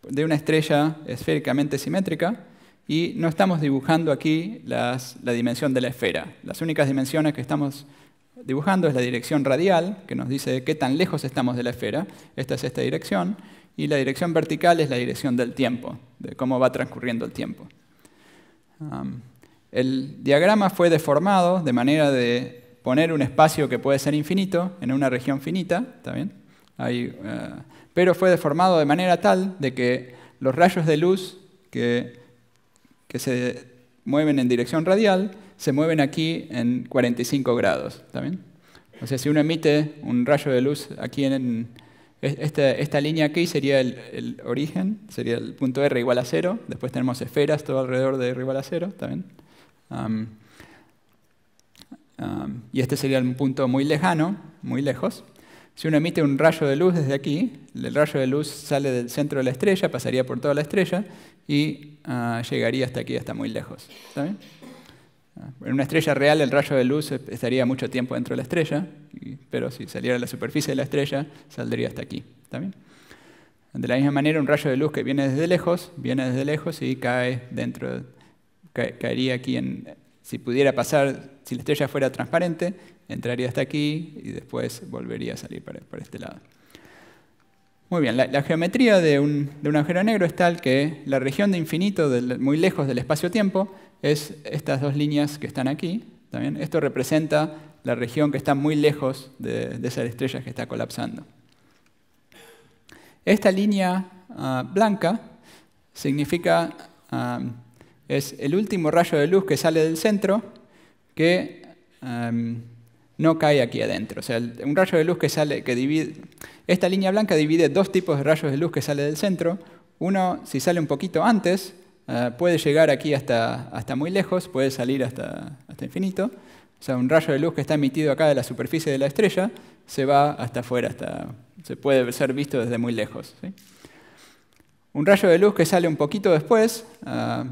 Speaker 1: de una estrella esféricamente simétrica, y no estamos dibujando aquí la dimensión de la esfera. Las únicas dimensiones que estamos dibujando es la dirección radial, que nos dice qué tan lejos estamos de la esfera. Esta es esta dirección. Y la dirección vertical es la dirección del tiempo, de cómo va transcurriendo el tiempo. el diagrama fue deformado de manera de poner un espacio que puede ser infinito en una región finita, eh, pero fue deformado de manera tal de que los rayos de luz que, que se mueven en dirección radial se mueven aquí en 45 grados, O sea, si uno emite un rayo de luz aquí en, esta, línea aquí sería el, origen, sería el punto R igual a cero. Después tenemos esferas todo alrededor de R igual a cero, también y este sería un punto muy lejano, muy lejos. Si uno emite un rayo de luz desde aquí, el rayo de luz sale del centro de la estrella, pasaría por toda la estrella y ah, llegaría hasta aquí, hasta muy lejos. Ah, en una estrella real el rayo de luz estaría mucho tiempo dentro de la estrella, pero si saliera a la superficie de la estrella saldría hasta aquí. De la misma manera un rayo de luz que viene desde lejos, viene desde lejos y cae dentro, caería aquí si pudiera pasar, si la estrella fuera transparente, entraría hasta aquí y después volvería a salir para, este lado. Muy bien, la, geometría de un, agujero negro es tal que la región de infinito, muy lejos del espacio-tiempo, es estas dos líneas que están aquí. ¿también? Esto representa la región que está muy lejos de, esa estrella que está colapsando. Esta línea ah, blanca significa, ah, es el último rayo de luz que sale del centro que em, no cae aquí adentro. O sea, un rayo de luz que sale, que divide, esta línea blanca divide dos tipos de rayos de luz que sale del centro. Uno, si sale un poquito antes, Ah, puede llegar aquí hasta, hasta muy lejos, puede salir hasta, hasta infinito. O sea, un rayo de luz que está emitido acá de la superficie de la estrella se va hasta afuera, hasta, se puede ser visto desde muy lejos. Un rayo de luz que sale un poquito después, ah,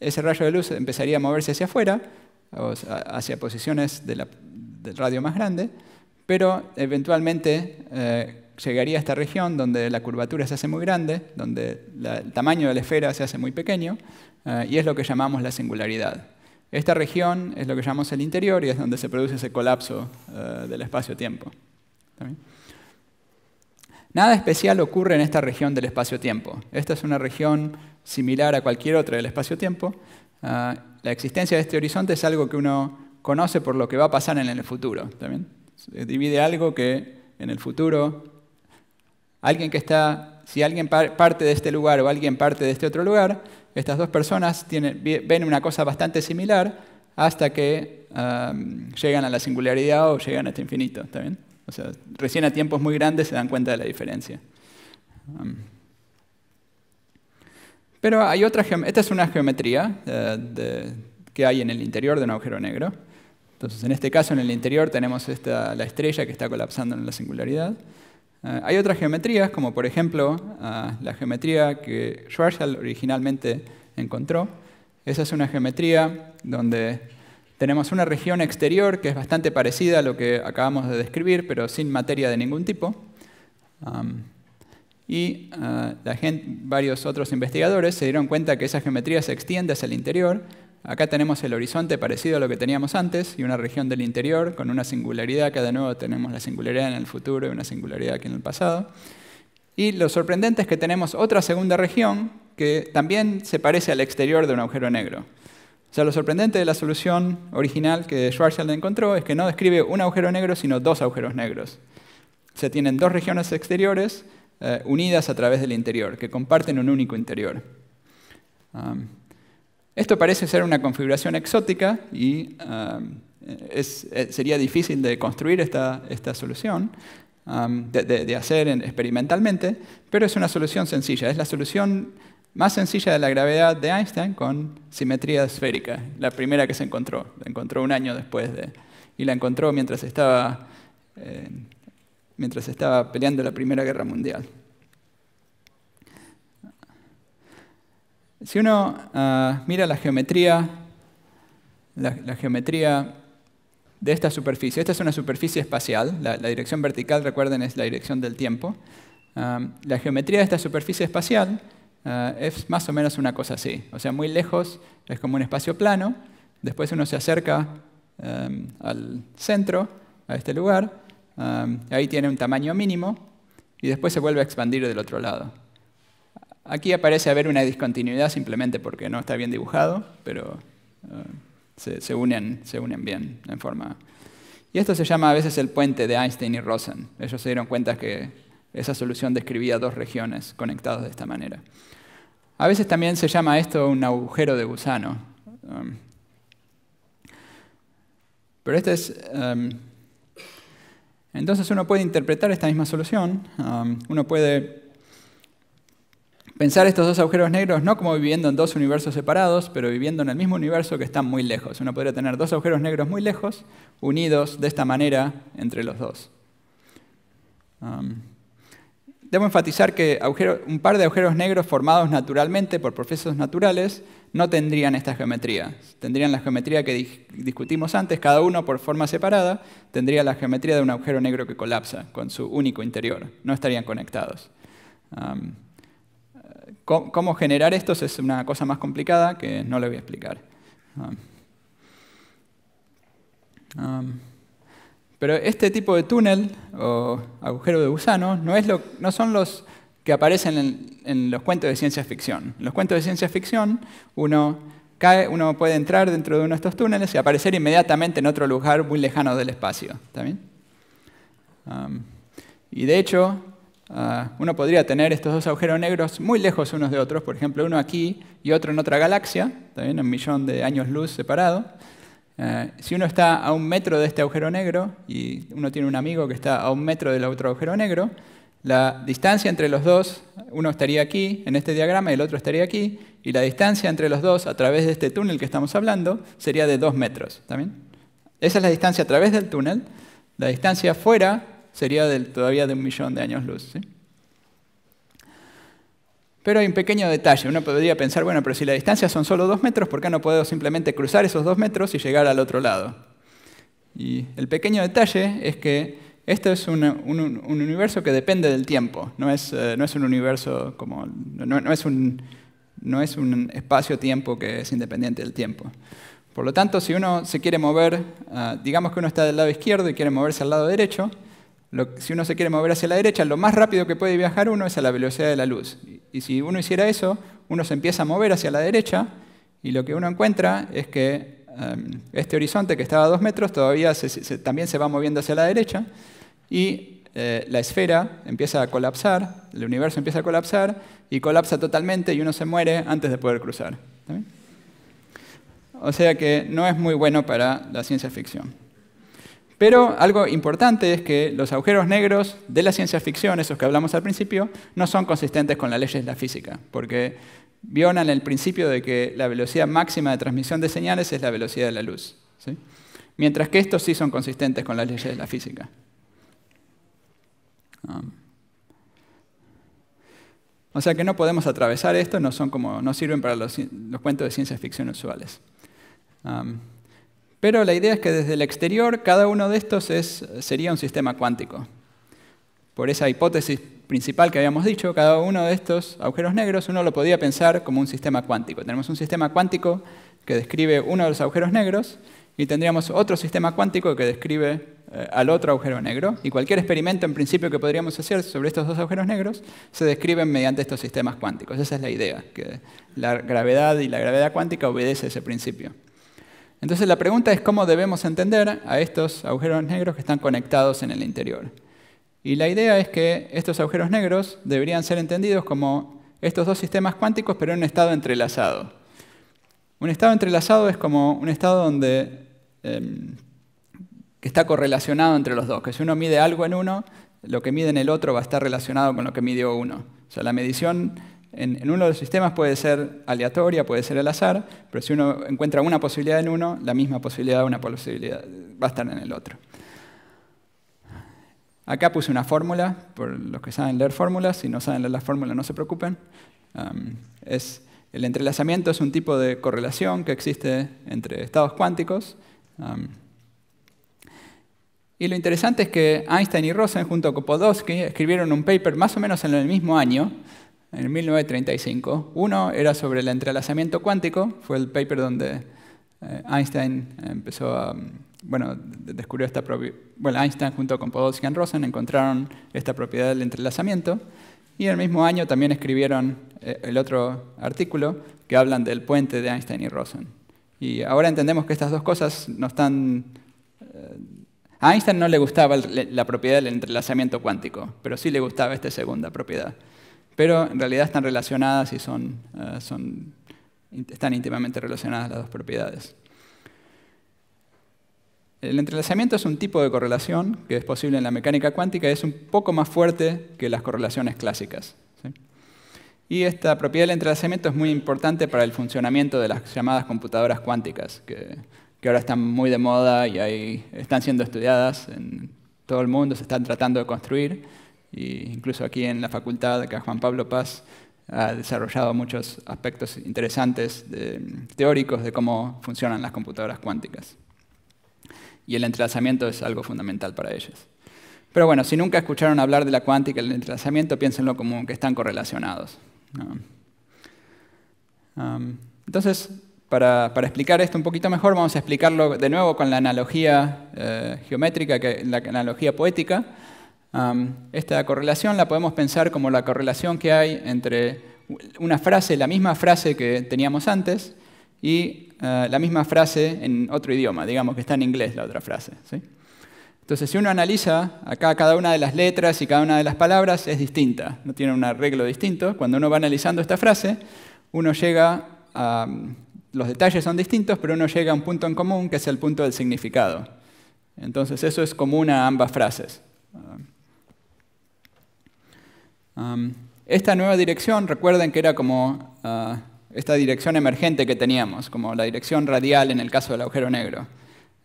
Speaker 1: ese rayo de luz empezaría a moverse hacia afuera, hacia posiciones de del radio más grande, pero eventualmente eh, llegaría a esta región donde la curvatura se hace muy grande, donde el tamaño de la esfera se hace muy pequeño, eh, y es lo que llamamos la singularidad. Esta región es lo que llamamos el interior y es donde se produce ese colapso eh, del espacio-tiempo. Nada especial ocurre en esta región del espacio-tiempo. Esta es una región similar a cualquier otra del espacio-tiempo. Eh, la existencia de este horizonte es algo que uno conoce por lo que va a pasar en el futuro. ¿también? divide algo que en el futuro Alguien que está, si alguien parte de este lugar o alguien parte de este otro lugar, estas dos personas ven una cosa bastante similar hasta que llegan a la singularidad o llegan a este infinito. ¿está bien? O sea, recién a tiempos muy grandes se dan cuenta de la diferencia. Pero hay otra esta es una geometría eh, que hay en el interior de un agujero negro. Entonces, en este caso, en el interior tenemos la estrella que está colapsando en la singularidad. Ah, hay otras geometrías, como por ejemplo ah, la geometría que Schwarzschild originalmente encontró. Esa es una geometría donde tenemos una región exterior que es bastante parecida a lo que acabamos de describir, pero sin materia de ningún tipo. y ah, varios otros investigadores se dieron cuenta que esa geometría se extiende hacia el interior Acá tenemos el horizonte parecido a lo que teníamos antes y una región del interior con una singularidad, que de nuevo tenemos la singularidad en el futuro y una singularidad aquí en el pasado. Y lo sorprendente es que tenemos otra segunda región que también se parece al exterior de un agujero negro. O sea, lo sorprendente de la solución original que Schwarzschild encontró es que no describe un agujero negro, sino dos agujeros negros. Se tienen dos regiones exteriores eh, unidas a través del interior, que comparten un único interior. Esto parece ser una configuración exótica y um, eh, sería difícil de construir esta, solución, um, de, hacer experimentalmente, pero es una solución sencilla. Es la solución más sencilla de la gravedad de Einstein con simetría esférica, la primera que se encontró. La encontró un año después Y la encontró mientras estaba, eh, mientras estaba peleando la Primera Guerra Mundial. Si uno ah, mira la geometría, la, geometría de esta superficie, esta es una superficie espacial, la, dirección vertical, recuerden, es la dirección del tiempo. Ah, la geometría de esta superficie espacial ah, es más o menos una cosa así. O sea, muy lejos es como un espacio plano, después uno se acerca em, al centro, a este lugar, em, ahí tiene un tamaño mínimo, y después se vuelve a expandir del otro lado. Aquí aparece haber una discontinuidad simplemente porque no está bien dibujado, pero eh, se, unen, se unen bien en forma. Y esto se llama a veces el puente de Einstein y Rosen. Ellos se dieron cuenta que esa solución describía dos regiones conectadas de esta manera. A veces también se llama esto un agujero de gusano. Um, pero este es... Um, entonces uno puede interpretar esta misma solución. Um, uno puede Pensar estos dos agujeros negros no como viviendo en dos universos separados, pero viviendo en el mismo universo que están muy lejos. Uno podría tener dos agujeros negros muy lejos, unidos de esta manera entre los dos. Um, debo enfatizar que un par de agujeros negros formados naturalmente por procesos naturales no tendrían esta geometría. Tendrían la geometría que discutimos antes, cada uno por forma separada, tendría la geometría de un agujero negro que colapsa con su único interior. No estarían conectados. Um, cómo, generar estos es una cosa más complicada que no le voy a explicar. Ah. Ah. pero este tipo de túnel o agujero de gusano no, son los que aparecen en, los cuentos de ciencia ficción. En los cuentos de ciencia ficción uno, uno puede entrar dentro de uno de estos túneles y aparecer inmediatamente en otro lugar muy lejano del espacio. Ah. y de hecho, Ah, uno podría tener estos dos agujeros negros muy lejos unos de otros, por ejemplo, uno aquí y otro en otra galaxia, también un millón de años luz separado. Ah, si uno está a un metro de este agujero negro y uno tiene un amigo que está a un metro del otro agujero negro, la distancia entre los dos, uno estaría aquí en este diagrama y el otro estaría aquí, y la distancia entre los dos a través de este túnel que estamos hablando sería de dos metros. ¿también? Esa es la distancia a través del túnel. La distancia fuera Sería todavía de un millón de años luz. Pero hay un pequeño detalle. Uno podría pensar, bueno, pero si la distancia son solo dos metros, ¿por qué no puedo simplemente cruzar esos dos metros y llegar al otro lado? Y el pequeño detalle es que esto es un, universo que depende del tiempo. No es, eh, un universo como. es un, no es un espacio-tiempo que es independiente del tiempo. Por lo tanto, si uno se quiere mover, ah, digamos que uno está del lado izquierdo y quiere moverse al lado derecho, si uno se quiere mover hacia la derecha, lo más rápido que puede viajar uno es a la velocidad de la luz. Y, si uno hiciera eso, uno se empieza a mover hacia la derecha y lo que uno encuentra es que em, este horizonte que estaba a dos metros todavía también se va moviendo hacia la derecha y eh, la esfera empieza a colapsar, el universo empieza a colapsar y colapsa totalmente y uno se muere antes de poder cruzar. O sea que no es muy bueno para la ciencia ficción. Pero algo importante es que los agujeros negros de la ciencia ficción, esos que hablamos al principio, no son consistentes con las leyes de la física, porque violan el principio de que la velocidad máxima de transmisión de señales es la velocidad de la luz. Mientras que estos sí son consistentes con las leyes de la física. Ah. O sea que no podemos atravesar esto, no, son como, no sirven para los, cuentos de ciencia ficción usuales. Ah. Pero la idea es que desde el exterior cada uno de estos sería un sistema cuántico. Por esa hipótesis principal que habíamos dicho, cada uno de estos agujeros negros uno lo podía pensar como un sistema cuántico. Tenemos un sistema cuántico que describe uno de los agujeros negros y tendríamos otro sistema cuántico que describe eh, al otro agujero negro. Y cualquier experimento en principio que podríamos hacer sobre estos dos agujeros negros se describe mediante estos sistemas cuánticos. Esa es la idea, que la gravedad y la gravedad cuántica obedece ese principio. Entonces la pregunta es cómo debemos entender a estos agujeros negros que están conectados en el interior. Y la idea es que estos agujeros negros deberían ser entendidos como estos dos sistemas cuánticos, pero en un estado entrelazado. Un estado entrelazado es como un estado donde em, que está correlacionado entre los dos, que si uno mide algo en uno, lo que mide en el otro va a estar relacionado con lo que midió uno. O sea, la medición en, uno de los sistemas puede ser aleatoria, puede ser al azar, pero si uno encuentra una posibilidad en uno, la misma posibilidad, una posibilidad va a estar en el otro. Acá puse una fórmula, por los que saben leer fórmulas, si no saben leer las fórmulas no se preocupen. Um, es, el entrelazamiento es un tipo de correlación que existe entre estados cuánticos. Um, y lo interesante es que Einstein y Rosen, junto a Podolsky, escribieron un paper más o menos en el mismo año, en 1935. Uno era sobre el entrelazamiento cuántico, fue el paper donde eh, Einstein empezó a, bueno, descubrió esta propiedad, bueno, Einstein junto con Podolsky y Rosen encontraron esta propiedad del entrelazamiento y el mismo año también escribieron eh, el otro artículo que hablan del puente de Einstein y Rosen. Y ahora entendemos que estas dos cosas no están... Eh, a Einstein no le gustaba la propiedad del entrelazamiento cuántico, pero sí le gustaba esta segunda propiedad pero en realidad están relacionadas y son, eh, están íntimamente relacionadas las dos propiedades. El entrelazamiento es un tipo de correlación que es posible en la mecánica cuántica y es un poco más fuerte que las correlaciones clásicas. Y esta propiedad del entrelazamiento es muy importante para el funcionamiento de las llamadas computadoras cuánticas, que, ahora están muy de moda y están siendo estudiadas en todo el mundo, se están tratando de construir incluso aquí en la facultad, acá Juan Pablo Paz ha desarrollado muchos aspectos interesantes teóricos de cómo funcionan las computadoras cuánticas. Y el entrelazamiento es algo fundamental para ellas. Pero bueno, si nunca escucharon hablar de la cuántica y el entrelazamiento, piénsenlo como que están correlacionados. entonces, para, explicar esto un poquito mejor, vamos a explicarlo de nuevo con la analogía eh, geométrica, la analogía poética esta correlación la podemos pensar como la correlación que hay entre una frase, la misma frase que teníamos antes, y eh, la misma frase en otro idioma, digamos que está en inglés la otra frase. Entonces, si uno analiza, acá cada una de las letras y cada una de las palabras es distinta, no tiene un arreglo distinto. Cuando uno va analizando esta frase, uno llega a... Los detalles son distintos, pero uno llega a un punto en común, que es el punto del significado. Entonces, eso es común a ambas frases esta nueva dirección, recuerden que era como ah, esta dirección emergente que teníamos, como la dirección radial en el caso del agujero negro.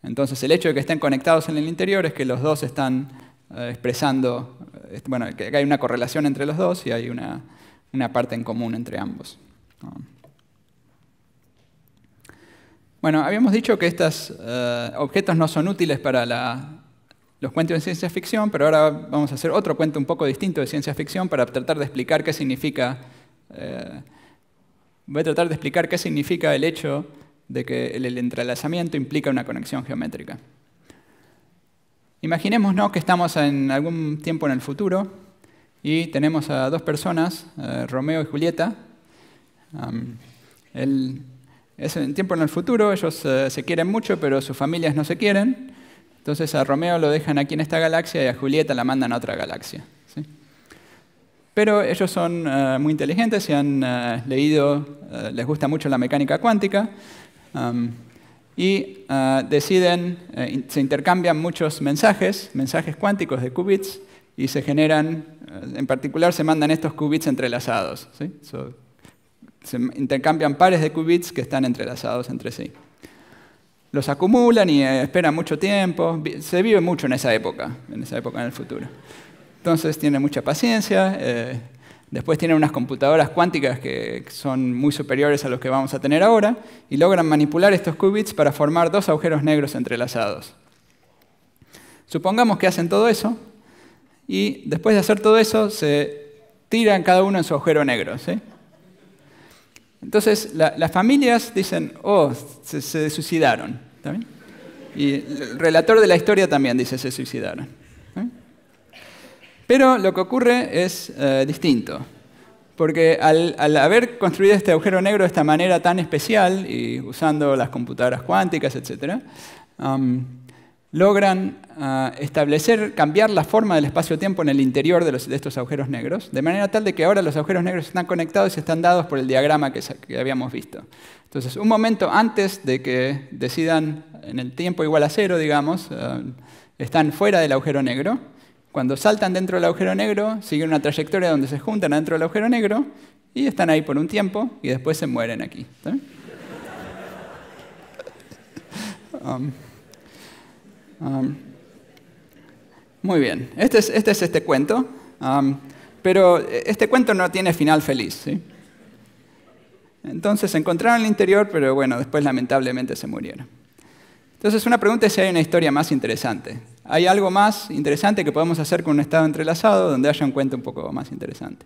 Speaker 1: Entonces el hecho de que estén conectados en el interior es que los dos están ah, expresando, eh, bueno, que hay una correlación entre los dos y hay una, parte en común entre ambos. Bueno, habíamos dicho que estos ah, objetos no son útiles para la los cuentos de ciencia ficción, pero ahora vamos a hacer otro cuento un poco distinto de ciencia ficción para tratar de explicar qué significa... Eh, voy a tratar de explicar qué significa el hecho de que el entrelazamiento implica una conexión geométrica. Imaginémonos que estamos en algún tiempo en el futuro y tenemos a dos personas, eh, Romeo y Julieta. es en tiempo en el futuro, ellos eh, se quieren mucho, pero sus familias no se quieren. Entonces a Romeo lo dejan aquí en esta galaxia y a Julieta la mandan a otra galaxia. Pero ellos son eh, muy inteligentes y han eh, leído, eh, les gusta mucho la mecánica cuántica um, y deciden, se intercambian muchos mensajes, mensajes cuánticos de qubits y se generan, en particular se mandan estos qubits entrelazados. ¿sí? se intercambian pares de qubits que están entrelazados entre sí los acumulan y eh, esperan mucho tiempo. Se vive mucho en esa época, en esa época en el futuro. Entonces tienen mucha paciencia. Eh, después tienen unas computadoras cuánticas que son muy superiores a los que vamos a tener ahora y logran manipular estos qubits para formar dos agujeros negros entrelazados. Supongamos que hacen todo eso y después de hacer todo eso se tiran cada uno en su agujero negro. Entonces las familias dicen, oh, se, suicidaron. Y el relator de la historia también dice se suicidaron. ¿eh? Pero lo que ocurre es eh, distinto, porque al, haber construido este agujero negro de esta manera tan especial y usando las computadoras cuánticas, etc., logran ah, establecer, cambiar la forma del espacio-tiempo en el interior de, estos agujeros negros, de manera tal de que ahora los agujeros negros están conectados y están dados por el diagrama que, habíamos visto. Entonces, un momento antes de que decidan en el tiempo igual a cero, digamos, ah, están fuera del agujero negro, cuando saltan dentro del agujero negro, siguen una trayectoria donde se juntan dentro del agujero negro y están ahí por un tiempo y después se mueren aquí. Um, muy bien, este es este, este cuento, um, pero este cuento no tiene final feliz. ¿sí? Entonces se encontraron en el interior, pero bueno, después lamentablemente se murieron. Entonces una pregunta es si hay una historia más interesante. ¿Hay algo más interesante que podemos hacer con un estado entrelazado donde haya un cuento un poco más interesante?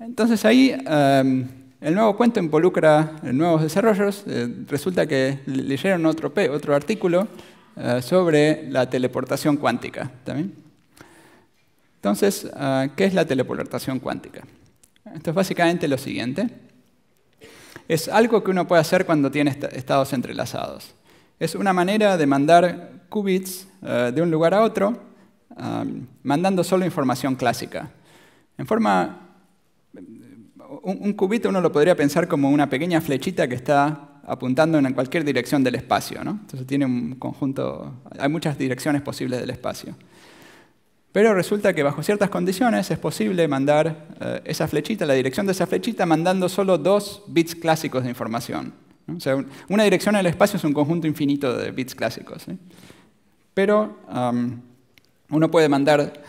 Speaker 1: Entonces ahí um, el nuevo cuento involucra eh, nuevos desarrollos. Eh, resulta que leyeron otro, otro artículo eh, sobre la teleportación cuántica. ¿también? Entonces, ¿qué es la teleportación cuántica? Esto es básicamente lo siguiente. Es algo que uno puede hacer cuando tiene estados entrelazados. Es una manera de mandar qubits de un lugar a otro, mandando solo información clásica. En forma un, cubito uno lo podría pensar como una pequeña flechita que está apuntando en cualquier dirección del espacio, Entonces tiene un conjunto, hay muchas direcciones posibles del espacio. Pero resulta que bajo ciertas condiciones es posible mandar eh, esa flechita, la dirección de esa flechita, mandando solo dos bits clásicos de información. O sea, una dirección el espacio es un conjunto infinito de bits clásicos. Pero uno puede mandar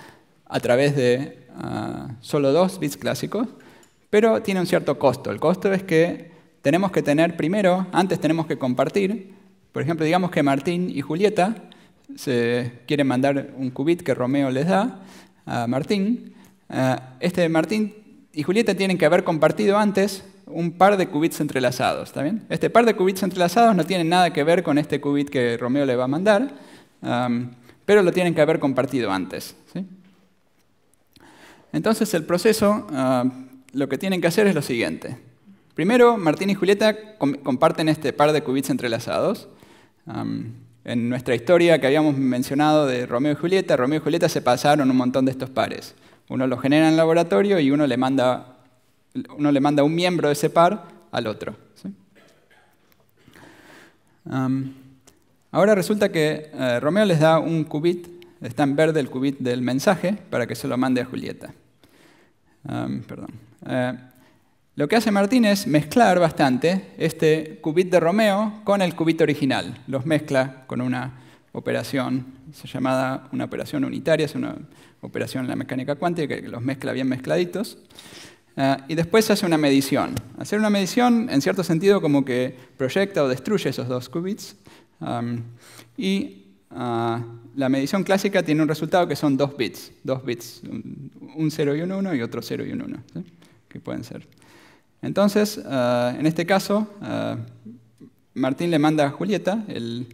Speaker 1: a través de ah, solo dos bits clásicos pero tiene un cierto costo. El costo es que tenemos que tener primero, antes tenemos que compartir. Por ejemplo, digamos que Martín y Julieta se quieren mandar un qubit que Romeo les da a Martín. Eh, este Martín y Julieta tienen que haber compartido antes un par de qubits entrelazados, ¿está Este par de qubits entrelazados no tiene nada que ver con este qubit que Romeo le va a mandar, um, pero lo tienen que haber compartido antes. Entonces el proceso uh, lo que tienen que hacer es lo siguiente. Primero, Martín y Julieta comparten este par de qubits entrelazados. en nuestra historia que habíamos mencionado de Romeo y Julieta, Romeo y Julieta se pasaron un montón de estos pares. Uno los genera en el laboratorio y uno le manda, uno le manda un miembro de ese par al otro. ahora resulta que eh, Romeo les da un qubit, está en verde el qubit del mensaje, para que se lo mande a Julieta. perdón. Eh, lo que hace Martín es mezclar bastante este qubit de Romeo con el qubit original. Los mezcla con una operación se llamada una operación unitaria, es una operación en la mecánica cuántica que los mezcla bien mezcladitos. Eh, y después hace una medición. Hacer una medición, en cierto sentido, como que proyecta o destruye esos dos qubits. y ah, la medición clásica tiene un resultado que son dos bits, dos bits, un 0 y un 1 y otro 0 y un 1 que pueden ser. Entonces, eh, en este caso, eh, Martín le manda a Julieta el,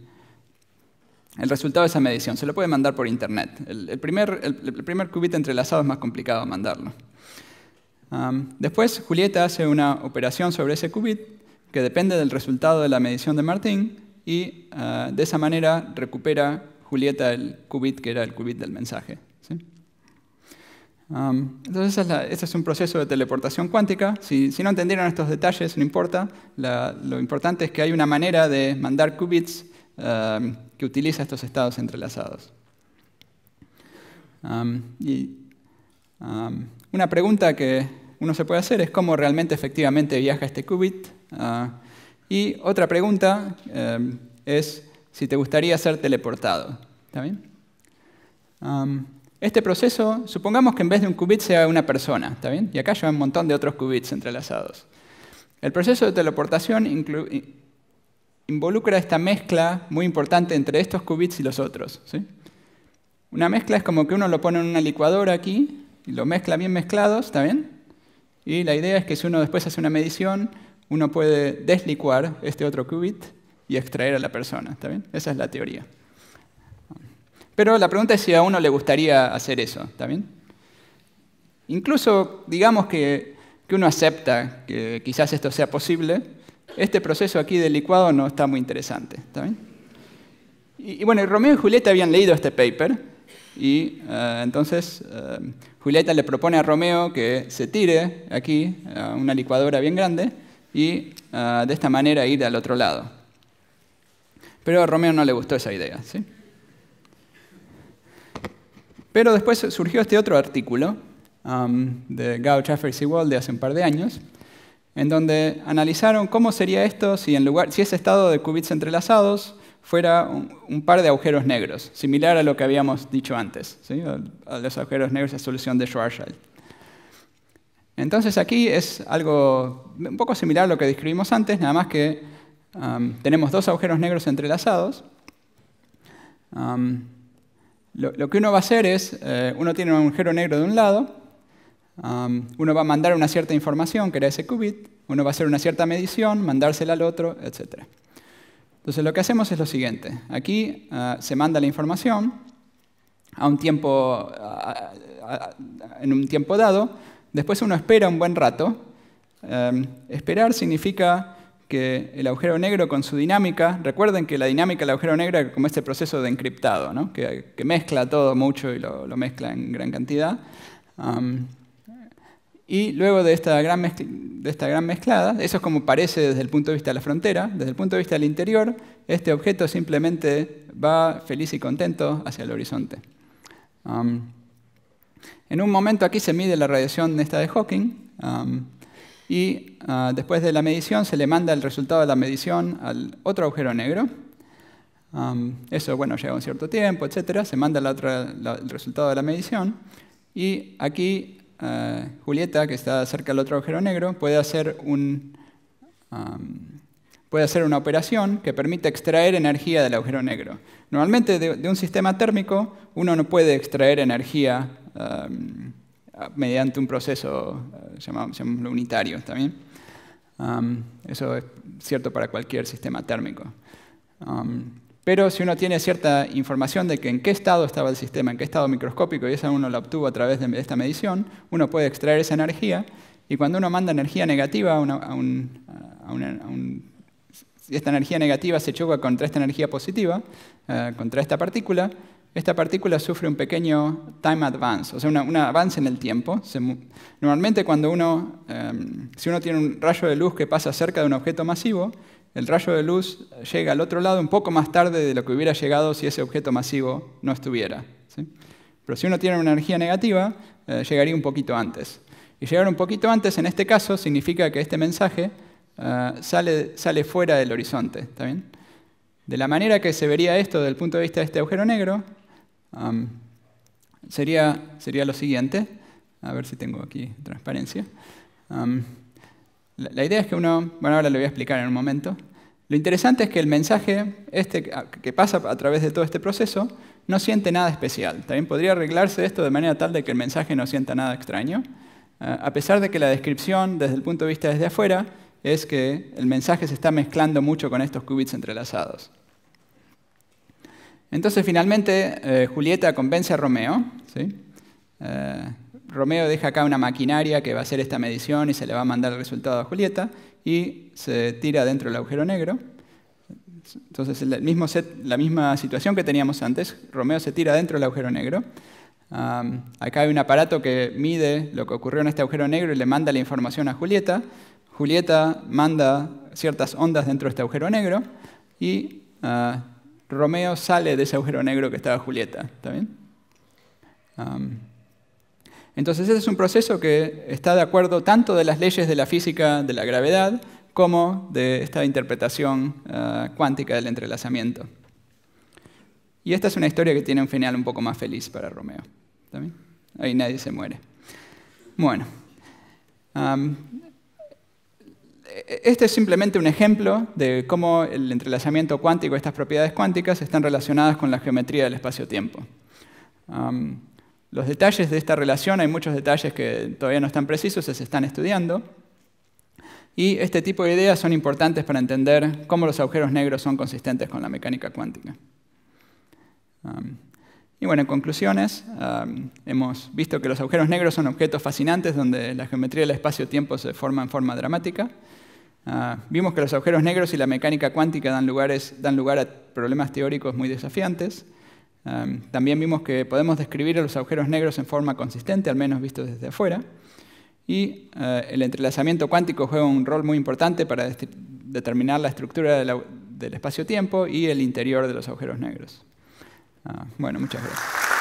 Speaker 1: resultado de esa medición. Se lo puede mandar por internet. El, primer, el, primer qubit entrelazado es más complicado mandarlo. Um, después, Julieta hace una operación sobre ese qubit que depende del resultado de la medición de Martín y eh, de esa manera recupera Julieta el qubit que era el qubit del mensaje entonces, ese es un proceso de teleportación cuántica. Si, no entendieron estos detalles, no importa. lo importante es que hay una manera de mandar qubits que utiliza estos estados entrelazados. y una pregunta que uno se puede hacer es cómo realmente efectivamente viaja este qubit. Ah, y otra pregunta em, es si te gustaría ser teleportado. ¿Está bien? Este proceso, supongamos que en vez de un qubit sea una persona, ¿está bien? Y acá hay un montón de otros qubits entrelazados. El proceso de teleportación involucra esta mezcla muy importante entre estos qubits y los otros. ¿sí? Una mezcla es como que uno lo pone en una licuadora aquí y lo mezcla bien mezclados, ¿está bien? Y la idea es que si uno después hace una medición, uno puede deslicuar este otro qubit y extraer a la persona, ¿está bien? Esa es la teoría. Pero la pregunta es si a uno le gustaría hacer eso, ¿está bien? Incluso digamos que, uno acepta que quizás esto sea posible, este proceso aquí de licuado no está muy interesante, ¿está bien? Y, bueno, Romeo y Julieta habían leído este paper y eh, entonces eh, Julieta le propone a Romeo que se tire aquí a una licuadora bien grande y eh, de esta manera ir al otro lado. Pero a Romeo no le gustó esa idea, ¿sí? Pero después surgió este otro artículo um, de Gao, Jeffers y de hace un par de años, en donde analizaron cómo sería esto si, en lugar, si ese estado de qubits entrelazados fuera un, par de agujeros negros, similar a lo que habíamos dicho antes, ¿sí? a los agujeros negros de solución de Schwarzschild. Entonces aquí es algo un poco similar a lo que describimos antes, nada más que um, tenemos dos agujeros negros entrelazados. Um, lo, que uno va a hacer es, eh, uno tiene un agujero negro de un lado, uno va a mandar una cierta información, que era ese qubit, uno va a hacer una cierta medición, mandársela al otro, etc. Entonces lo que hacemos es lo siguiente. Aquí ah, se manda la información a un tiempo, en un tiempo dado, después uno espera un buen rato. Em, esperar significa que el agujero negro con su dinámica, recuerden que la dinámica del agujero negro es como este proceso de encriptado, ¿no? que, mezcla todo mucho y lo, mezcla en gran cantidad. y luego de esta, gran de esta gran mezclada, eso es como parece desde el punto de vista de la frontera, desde el punto de vista del interior, este objeto simplemente va feliz y contento hacia el horizonte. en un momento aquí se mide la radiación esta de Hawking, y ah, después de la medición se le manda el resultado de la medición al otro agujero negro. eso, bueno, llega un cierto tiempo, etcétera. Se manda la otra, el resultado de la medición y aquí ah, Julieta, que está cerca del otro agujero negro, puede hacer, un, puede hacer una operación que permite extraer energía del agujero negro. Normalmente de, un sistema térmico uno no puede extraer energía mediante un proceso eh, llamémoslo unitario también. eso es cierto para cualquier sistema térmico. pero si uno tiene cierta información de que en qué estado estaba el sistema, en qué estado microscópico, y esa uno la obtuvo a través de esta medición, uno puede extraer esa energía y cuando uno manda energía negativa a, una, esta energía negativa se choca contra esta energía positiva, eh, contra esta partícula, esta partícula sufre un pequeño time advance, o sea, un avance en el tiempo. normalmente cuando uno, em, si uno tiene un rayo de luz que pasa cerca de un objeto masivo, el rayo de luz llega al otro lado un poco más tarde de lo que hubiera llegado si ese objeto masivo no estuviera. Pero si uno tiene una energía negativa, eh, llegaría un poquito antes. Y llegar un poquito antes, en este caso, significa que este mensaje eh, sale, sale fuera del horizonte. ¿está bien? De la manera que se vería esto desde el punto de vista de este agujero negro, sería, lo siguiente, a ver si tengo aquí transparencia. la, idea es que uno, bueno, ahora le voy a explicar en un momento. Lo interesante es que el mensaje este que pasa a través de todo este proceso no siente nada especial. También podría arreglarse esto de manera tal de que el mensaje no sienta nada extraño, ah, a pesar de que la descripción desde el punto de vista desde afuera es que el mensaje se está mezclando mucho con estos qubits entrelazados. Entonces finalmente eh, Julieta convence a Romeo. Eh, Romeo deja acá una maquinaria que va a hacer esta medición y se le va a mandar el resultado a Julieta y se tira dentro del agujero negro. Entonces el mismo la misma situación que teníamos antes, Romeo se tira dentro del agujero negro. acá hay un aparato que mide lo que ocurrió en este agujero negro y le manda la información a Julieta. Julieta manda ciertas ondas dentro de este agujero negro y ah, Romeo sale de ese agujero negro que estaba Julieta. ¿Está entonces ese es un proceso que está de acuerdo tanto de las leyes de la física de la gravedad como de esta interpretación ah, cuántica del entrelazamiento. Y esta es una historia que tiene un final un poco más feliz para Romeo. Ahí nadie se muere. Bueno, este es simplemente un ejemplo de cómo el entrelazamiento cuántico, estas propiedades cuánticas, están relacionadas con la geometría del espacio-tiempo. los detalles de esta relación, hay muchos detalles que todavía no están precisos, se están estudiando. Y este tipo de ideas son importantes para entender cómo los agujeros negros son consistentes con la mecánica cuántica. y bueno, en conclusiones, hemos visto que los agujeros negros son objetos fascinantes donde la geometría del espacio-tiempo se forma en forma dramática. Ah, vimos que los agujeros negros y la mecánica cuántica dan, lugares, dan lugar a problemas teóricos muy desafiantes. también vimos que podemos describir a los agujeros negros en forma consistente, al menos visto desde afuera. Y eh, el entrelazamiento cuántico juega un rol muy importante para determinar la estructura del espacio-tiempo y el interior de los agujeros negros. Ah, bueno, muchas gracias.